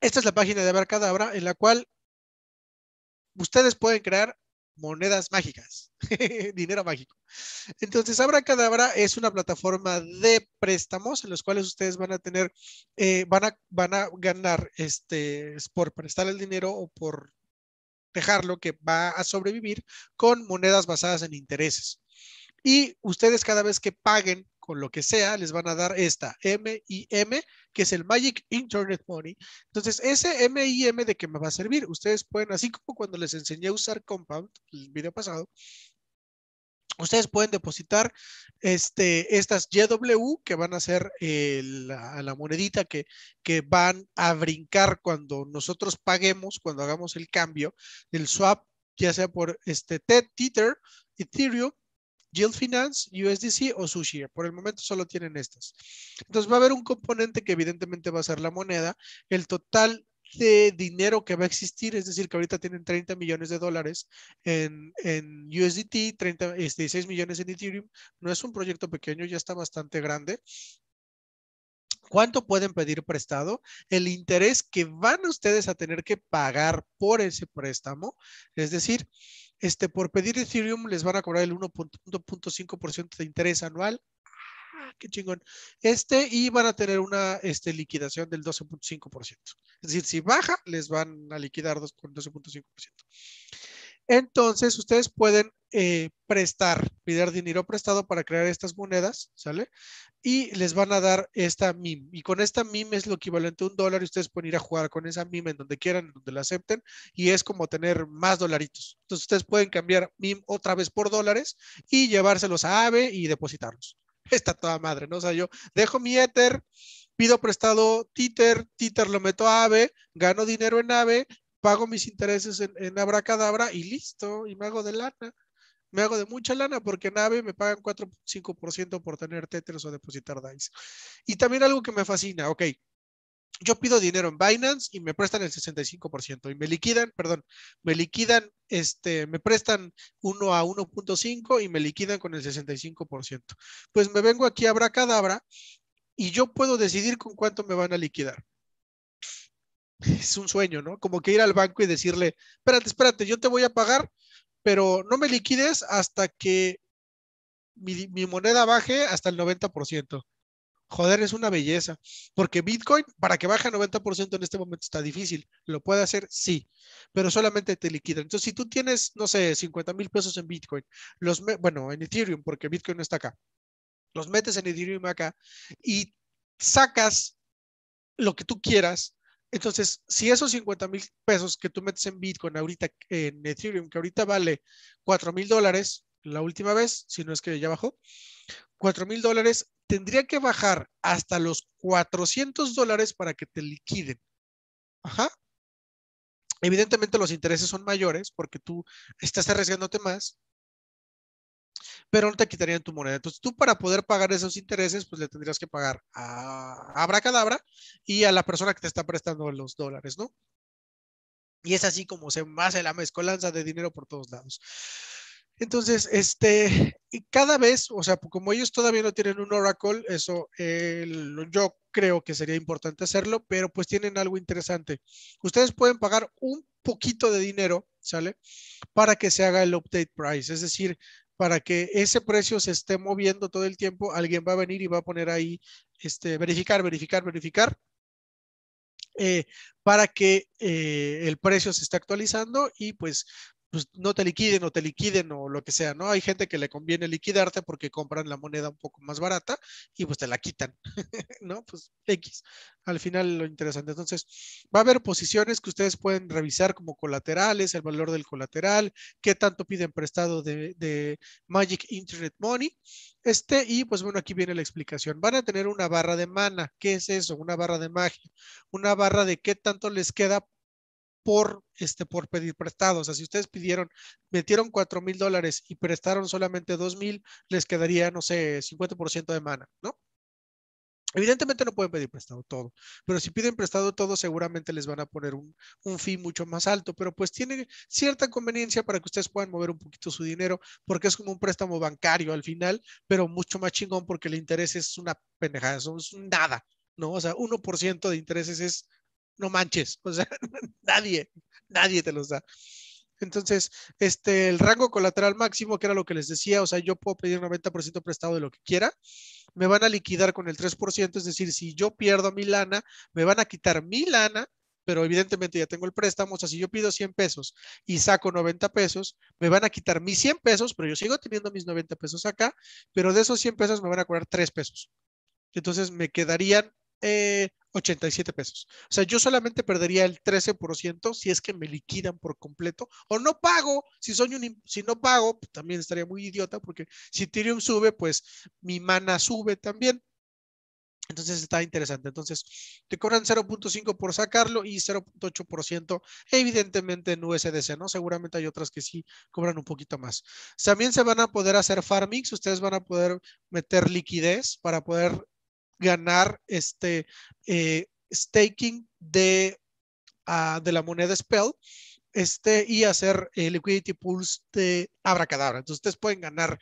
Esta es la página de Abracadabra en la cual ustedes pueden crear monedas mágicas, dinero mágico. Entonces, Abracadabra es una plataforma de préstamos en los cuales ustedes van a tener, eh, van, a, ganar este, por prestar el dinero o por dejarlo que va a sobrevivir con monedas basadas en intereses. Y ustedes cada vez que paguen con lo que sea, les van a dar esta MIM, que es el Magic Internet Money. Entonces, ese MIM de qué me va a servir, ustedes pueden, así como cuando les enseñé a usar Compound, el video pasado, ustedes pueden depositar este, estas YW que van a ser eh, la, monedita que, que van a brincar cuando nosotros paguemos, cuando hagamos el cambio del swap, ya sea por este Tether, Ethereum Yield Finance, USDC o Sushi. Por el momento solo tienen estas. Entonces va a haber un componente que evidentemente va a ser la moneda. El total de dinero que va a existir, es decir, que ahorita tienen 30 millones de dólares en, USDT, 30, 16 millones en Ethereum. No es un proyecto pequeño, ya está bastante grande. ¿Cuánto pueden pedir prestado? El interés que van ustedes a tener que pagar por ese préstamo, es decir, este, por pedir Ethereum les van a cobrar el 1.5% de interés anual. Ah, qué chingón. Este, y van a tener una este, liquidación del 12.5%. Es decir, si baja, les van a liquidar 12.5%. Entonces, ustedes pueden eh, prestar, pedir dinero prestado para crear estas monedas, ¿sale? Y les van a dar esta MIM. Y con esta MIM es lo equivalente a un dólar y ustedes pueden ir a jugar con esa MIM en donde quieran, en donde la acepten. Y es como tener más dolaritos. Entonces ustedes pueden cambiar MIM otra vez por dólares y llevárselos a AVE y depositarlos. Está toda madre, ¿no? O sea, yo dejo mi Ether pido prestado títer, TITER lo meto a AVE, gano dinero en AVE pago mis intereses en, Abracadabra y listo, y me hago de lana. Me hago de mucha lana porque en AVE me pagan 4, 5% por tener Tetris o depositar DAIs. Y también algo que me fascina, ok, yo pido dinero en Binance y me prestan el 65% y me liquidan, perdón, me liquidan, este, me prestan 1 a 1.5 y me liquidan con el 65%. Pues me vengo aquí a Cadabra y yo puedo decidir con cuánto me van a liquidar es un sueño, ¿no? Como que ir al banco y decirle, espérate, espérate, yo te voy a pagar, pero no me liquides hasta que mi, moneda baje hasta el 90%. Joder, es una belleza, porque Bitcoin, para que baje al 90% en este momento está difícil. ¿Lo puede hacer? Sí, pero solamente te liquida. Entonces, si tú tienes, no sé, 50 mil pesos en Bitcoin, los, bueno, en Ethereum, porque Bitcoin no está acá, los metes en Ethereum acá y sacas lo que tú quieras entonces, si esos 50 mil pesos que tú metes en Bitcoin ahorita, en Ethereum, que ahorita vale 4 mil dólares, la última vez, si no es que ya bajó, 4 mil dólares, tendría que bajar hasta los 400 dólares para que te liquiden. Ajá. Evidentemente los intereses son mayores porque tú estás arriesgándote más, pero no te quitarían tu moneda. Entonces tú para poder pagar esos intereses, pues le tendrías que pagar a Abracadabra y a la persona que te está prestando los dólares, ¿no? Y es así como se hace la mezcolanza de dinero por todos lados. Entonces, este, y cada vez, o sea, como ellos todavía no tienen un Oracle, eso eh, yo creo que sería importante hacerlo, pero pues tienen algo interesante. Ustedes pueden pagar un poquito de dinero, ¿sale? Para que se haga el update price, es decir, para que ese precio se esté moviendo todo el tiempo, alguien va a venir y va a poner ahí, este, verificar, verificar, verificar, eh, para que eh, el precio se esté actualizando y pues pues no te liquiden o te liquiden o lo que sea, ¿no? Hay gente que le conviene liquidarte porque compran la moneda un poco más barata y pues te la quitan, ¿no? Pues X. Al final lo interesante. Entonces, va a haber posiciones que ustedes pueden revisar como colaterales, el valor del colateral, qué tanto piden prestado de, de Magic Internet Money. Este, y pues bueno, aquí viene la explicación. Van a tener una barra de mana. ¿Qué es eso? Una barra de magia. Una barra de qué tanto les queda por, este, por pedir prestado. O sea, si ustedes pidieron, metieron 4 mil dólares y prestaron solamente 2 mil, les quedaría, no sé, 50% de mana, ¿no? Evidentemente no pueden pedir prestado todo, pero si piden prestado todo, seguramente les van a poner un, un fee mucho más alto, pero pues tiene cierta conveniencia para que ustedes puedan mover un poquito su dinero, porque es como un préstamo bancario al final, pero mucho más chingón porque el interés es una pendejada, es nada, ¿no? O sea, 1% de intereses es no manches, o sea, nadie, nadie te los da. Entonces, este, el rango colateral máximo, que era lo que les decía, o sea, yo puedo pedir 90% prestado de lo que quiera, me van a liquidar con el 3%, es decir, si yo pierdo mi lana, me van a quitar mi lana, pero evidentemente ya tengo el préstamo, o sea, si yo pido 100 pesos y saco 90 pesos, me van a quitar mis 100 pesos, pero yo sigo teniendo mis 90 pesos acá, pero de esos 100 pesos me van a cobrar 3 pesos. Entonces me quedarían 87 eh, pesos. O sea, yo solamente perdería el 13% si es que me liquidan por completo o no pago. Si, soy un, si no pago, pues, también estaría muy idiota porque si Ethereum sube, pues mi mana sube también. Entonces está interesante. Entonces te cobran 0.5 por sacarlo y 0.8% evidentemente en USDC, ¿no? Seguramente hay otras que sí cobran un poquito más. También se van a poder hacer farmings, ustedes van a poder meter liquidez para poder ganar este eh, staking de, ah, de la moneda Spell este, y hacer eh, liquidity pools de Abracadabra. Entonces ustedes pueden ganar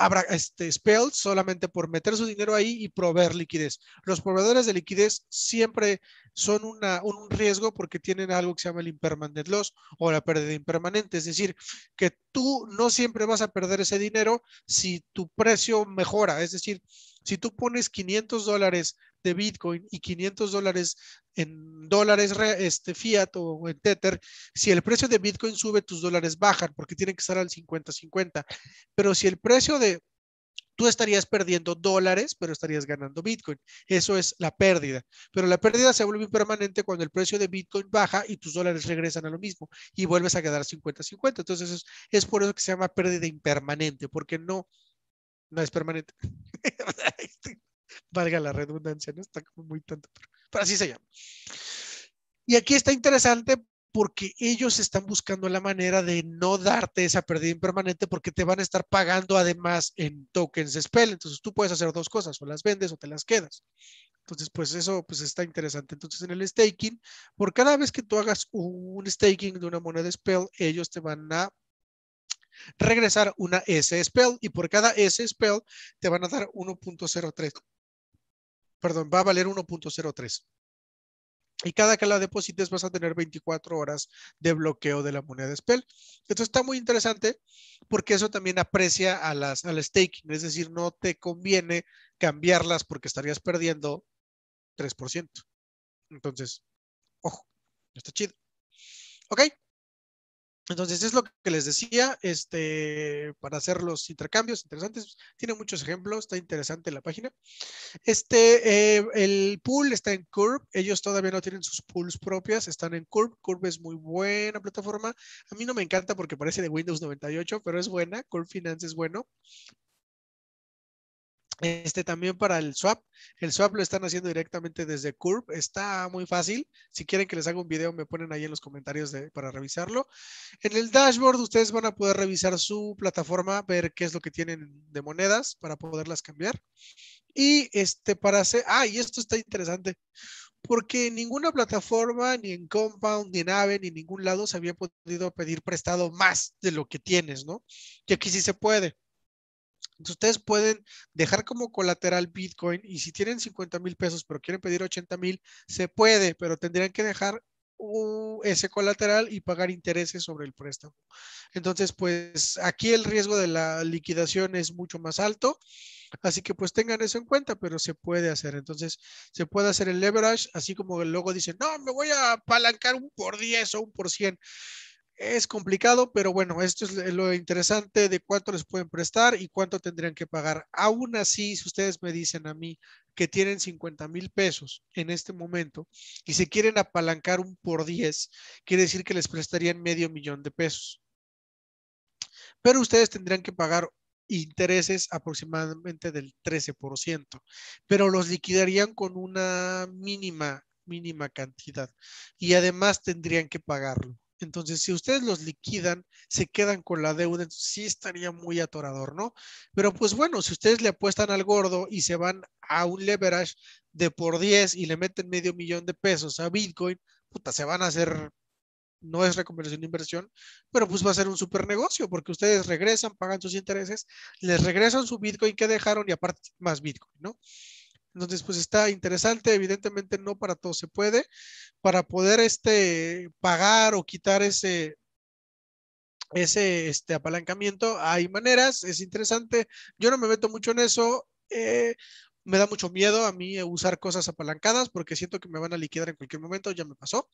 Habrá este, Spell solamente por meter su dinero ahí y proveer liquidez. Los proveedores de liquidez siempre son un riesgo porque tienen algo que se llama el impermanent loss o la pérdida impermanente. Es decir, que tú no siempre vas a perder ese dinero si tu precio mejora. Es decir, si tú pones 500 dólares de Bitcoin y 500 dólares en dólares este, fiat o en Tether, si el precio de Bitcoin sube, tus dólares bajan porque tienen que estar al 50-50. Pero si el precio de, tú estarías perdiendo dólares, pero estarías ganando Bitcoin. Eso es la pérdida. Pero la pérdida se vuelve permanente cuando el precio de Bitcoin baja y tus dólares regresan a lo mismo y vuelves a quedar 50-50. Entonces es, es, por eso que se llama pérdida impermanente, porque no, no es permanente. valga la redundancia, ¿no? Está como muy tanto, pero, así se llama. Y aquí está interesante porque ellos están buscando la manera de no darte esa pérdida impermanente porque te van a estar pagando además en tokens de spell. Entonces tú puedes hacer dos cosas, o las vendes o te las quedas. Entonces, pues eso pues está interesante. Entonces, en el staking, por cada vez que tú hagas un staking de una moneda spell, ellos te van a regresar una S spell y por cada S spell te van a dar 1.03 perdón, va a valer 1.03. Y cada que la deposites vas a tener 24 horas de bloqueo de la moneda de Spell. Esto está muy interesante porque eso también aprecia a las, al staking, es decir, no te conviene cambiarlas porque estarías perdiendo 3%. Entonces, ojo, está chido. ¿Ok? Entonces, es lo que les decía, este, para hacer los intercambios interesantes. Tiene muchos ejemplos, está interesante la página. Este, eh, el pool está en Curve. Ellos todavía no tienen sus pools propias, están en Curve. Curve es muy buena plataforma. A mí no me encanta porque parece de Windows 98, pero es buena. Curve Finance es bueno. Este también para el swap. El swap lo están haciendo directamente desde Curve. Está muy fácil. Si quieren que les haga un video, me ponen ahí en los comentarios para revisarlo. En el dashboard ustedes van a poder revisar su plataforma, ver qué es lo que tienen de monedas para poderlas cambiar. Y este para hacer, ah, y esto está interesante, porque ninguna plataforma, ni en Compound, ni en Ave, ni en ningún lado se había podido pedir prestado más de lo que tienes, ¿no? Y aquí sí se puede. Entonces ustedes pueden dejar como colateral Bitcoin y si tienen 50 mil pesos pero quieren pedir 80 mil, se puede, pero tendrían que dejar ese colateral y pagar intereses sobre el préstamo. Entonces, pues aquí el riesgo de la liquidación es mucho más alto, así que pues tengan eso en cuenta, pero se puede hacer. Entonces, se puede hacer el leverage, así como el logo dice no, me voy a apalancar un por 10 o un por 100. Es complicado, pero bueno, esto es lo interesante de cuánto les pueden prestar y cuánto tendrían que pagar. Aún así, si ustedes me dicen a mí que tienen 50 mil pesos en este momento y se quieren apalancar un por 10, quiere decir que les prestarían medio millón de pesos. Pero ustedes tendrían que pagar intereses aproximadamente del 13%, pero los liquidarían con una mínima, mínima cantidad y además tendrían que pagarlo. Entonces, si ustedes los liquidan, se quedan con la deuda, sí estaría muy atorador, ¿no? Pero pues bueno, si ustedes le apuestan al gordo y se van a un leverage de por 10 y le meten medio millón de pesos a Bitcoin, puta, se van a hacer no es reconversión de inversión, pero pues va a ser un super negocio porque ustedes regresan, pagan sus intereses, les regresan su Bitcoin que dejaron y aparte más Bitcoin, ¿no? Entonces, pues está interesante, evidentemente no para todo se puede. Para poder este, pagar o quitar ese, ese este, apalancamiento, hay maneras, es interesante. Yo no me meto mucho en eso. Eh, me da mucho miedo a mí usar cosas apalancadas porque siento que me van a liquidar en cualquier momento, ya me pasó.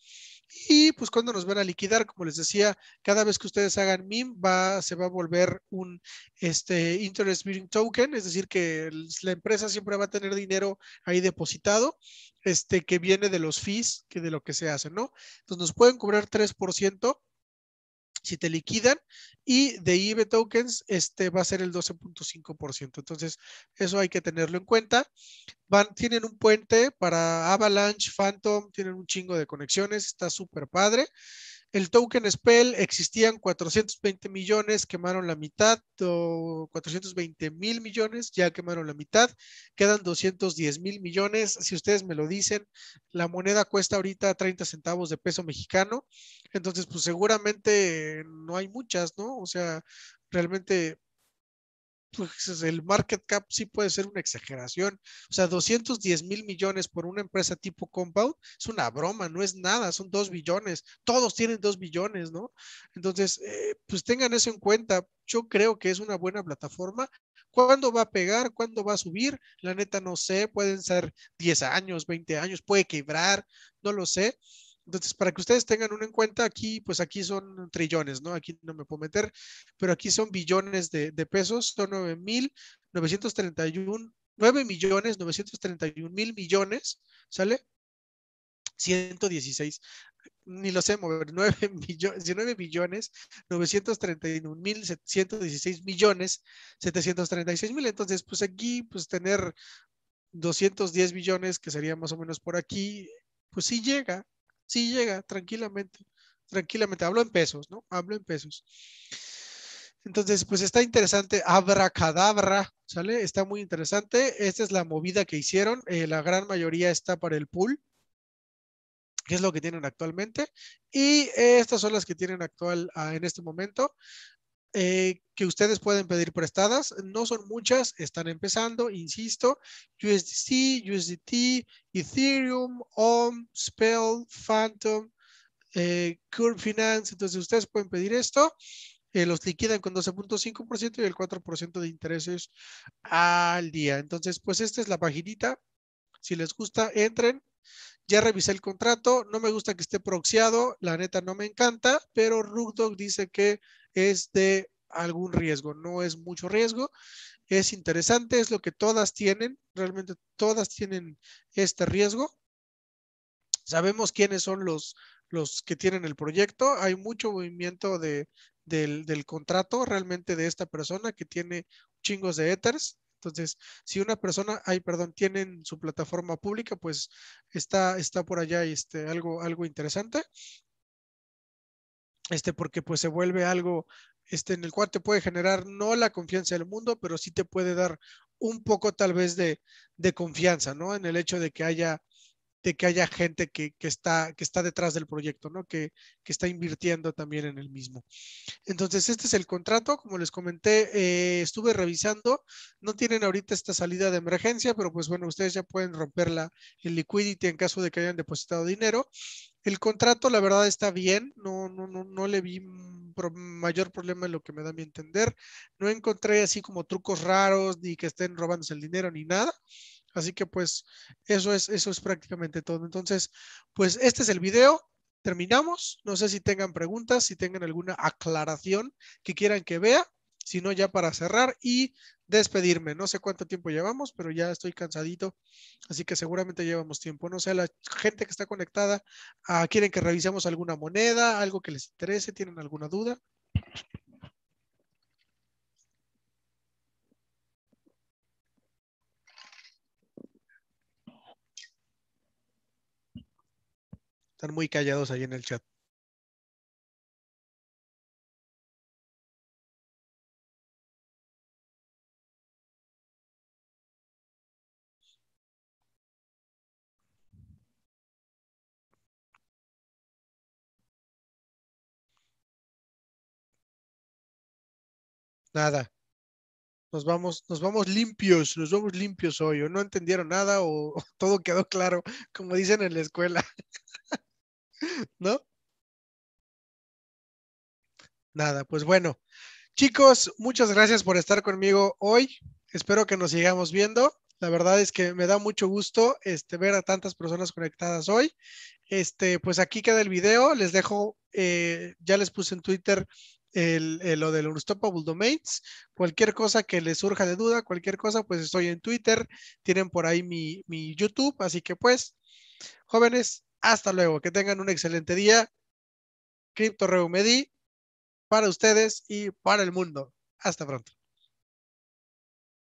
Y pues cuando nos van a liquidar, como les decía, cada vez que ustedes hagan MIM va, se va a volver un este, Interest Bearing Token, es decir, que la empresa siempre va a tener dinero ahí depositado este, que viene de los fees, que de lo que se hace, ¿no? Entonces nos pueden cobrar 3% si te liquidan, y de IB tokens este, va a ser el 12.5%. Entonces, eso hay que tenerlo en cuenta. Van, tienen un puente para Avalanche, Phantom, tienen un chingo de conexiones, está súper padre. El token Spell existían 420 millones, quemaron la mitad, 420 mil millones, ya quemaron la mitad, quedan 210 mil millones. Si ustedes me lo dicen, la moneda cuesta ahorita 30 centavos de peso mexicano, entonces pues seguramente no hay muchas, ¿no? O sea, realmente pues el market cap sí puede ser una exageración. O sea, 210 mil millones por una empresa tipo Compound es una broma, no es nada, son 2 billones. Todos tienen 2 billones, ¿no? Entonces, eh, pues tengan eso en cuenta. Yo creo que es una buena plataforma. ¿Cuándo va a pegar? ¿Cuándo va a subir? La neta no sé, pueden ser 10 años, 20 años, puede quebrar, no lo sé entonces, para que ustedes tengan uno en cuenta, aquí, pues aquí son trillones, ¿no? Aquí no me puedo meter, pero aquí son billones de, pesos, son mil 9.931, 9 millones, 931 mil millones, ¿sale? 116, ni lo sé mover, 9 millones, 19 millones, 931 mil, dieciséis millones, 736 mil. Entonces, pues aquí, pues tener 210 millones, que sería más o menos por aquí, pues sí llega, Sí llega, tranquilamente, tranquilamente. Hablo en pesos, ¿no? Hablo en pesos. Entonces, pues está interesante. Abracadabra, ¿sale? Está muy interesante. Esta es la movida que hicieron. Eh, la gran mayoría está para el pool, que es lo que tienen actualmente. Y eh, estas son las que tienen actual ah, en este momento. Eh, que ustedes pueden pedir prestadas. No son muchas, están empezando, insisto. USDC, USDT, Ethereum, OM, Spell, Phantom, eh, Curve Finance. Entonces ustedes pueden pedir esto. Eh, los liquidan con 12.5% y el 4% de intereses al día. Entonces, pues esta es la paginita. Si les gusta, entren. Ya revisé el contrato. No me gusta que esté proxiado. La neta no me encanta, pero Rook dice que es de algún riesgo, no es mucho riesgo, es interesante, es lo que todas tienen, realmente todas tienen este riesgo. Sabemos quiénes son los, los que tienen el proyecto, hay mucho movimiento de, del, del contrato realmente de esta persona que tiene chingos de ethers, entonces, si una persona, ay, perdón, tienen su plataforma pública, pues está, está por allá este, algo, algo interesante este, porque pues se vuelve algo este, en el cual te puede generar no la confianza del mundo, pero sí te puede dar un poco tal vez de, confianza, ¿no? En el hecho de que haya, de que haya gente que, que, está, que está detrás del proyecto, ¿no? Que, está invirtiendo también en el mismo. Entonces, este es el contrato, como les comenté, eh, estuve revisando, no tienen ahorita esta salida de emergencia, pero pues bueno, ustedes ya pueden romperla la, liquidity en caso de que hayan depositado dinero el contrato, la verdad, está bien. No, no, no, no le vi mayor problema en lo que me da a mi entender. No encontré así como trucos raros, ni que estén robándose el dinero, ni nada. Así que pues eso es, eso es prácticamente todo. Entonces, pues este es el video. Terminamos. No sé si tengan preguntas, si tengan alguna aclaración que quieran que vea sino ya para cerrar y despedirme. No sé cuánto tiempo llevamos, pero ya estoy cansadito, así que seguramente llevamos tiempo. No sé, la gente que está conectada, ah, ¿quieren que revisemos alguna moneda, algo que les interese? ¿Tienen alguna duda? Están muy callados ahí en el chat. nada. Nos vamos, nos vamos limpios, nos vamos limpios hoy, o no entendieron nada, o, todo quedó claro, como dicen en la escuela. ¿No? Nada, pues bueno. Chicos, muchas gracias por estar conmigo hoy. Espero que nos sigamos viendo. La verdad es que me da mucho gusto este, ver a tantas personas conectadas hoy. Este, pues aquí queda el video. Les dejo, eh, ya les puse en Twitter el, lo del Unstoppable Domains. Cualquier cosa que les surja de duda, cualquier cosa, pues estoy en Twitter, tienen por ahí mi, YouTube, así que pues, jóvenes, hasta luego, que tengan un excelente día. Crypto Reumedi para ustedes y para el mundo. Hasta pronto.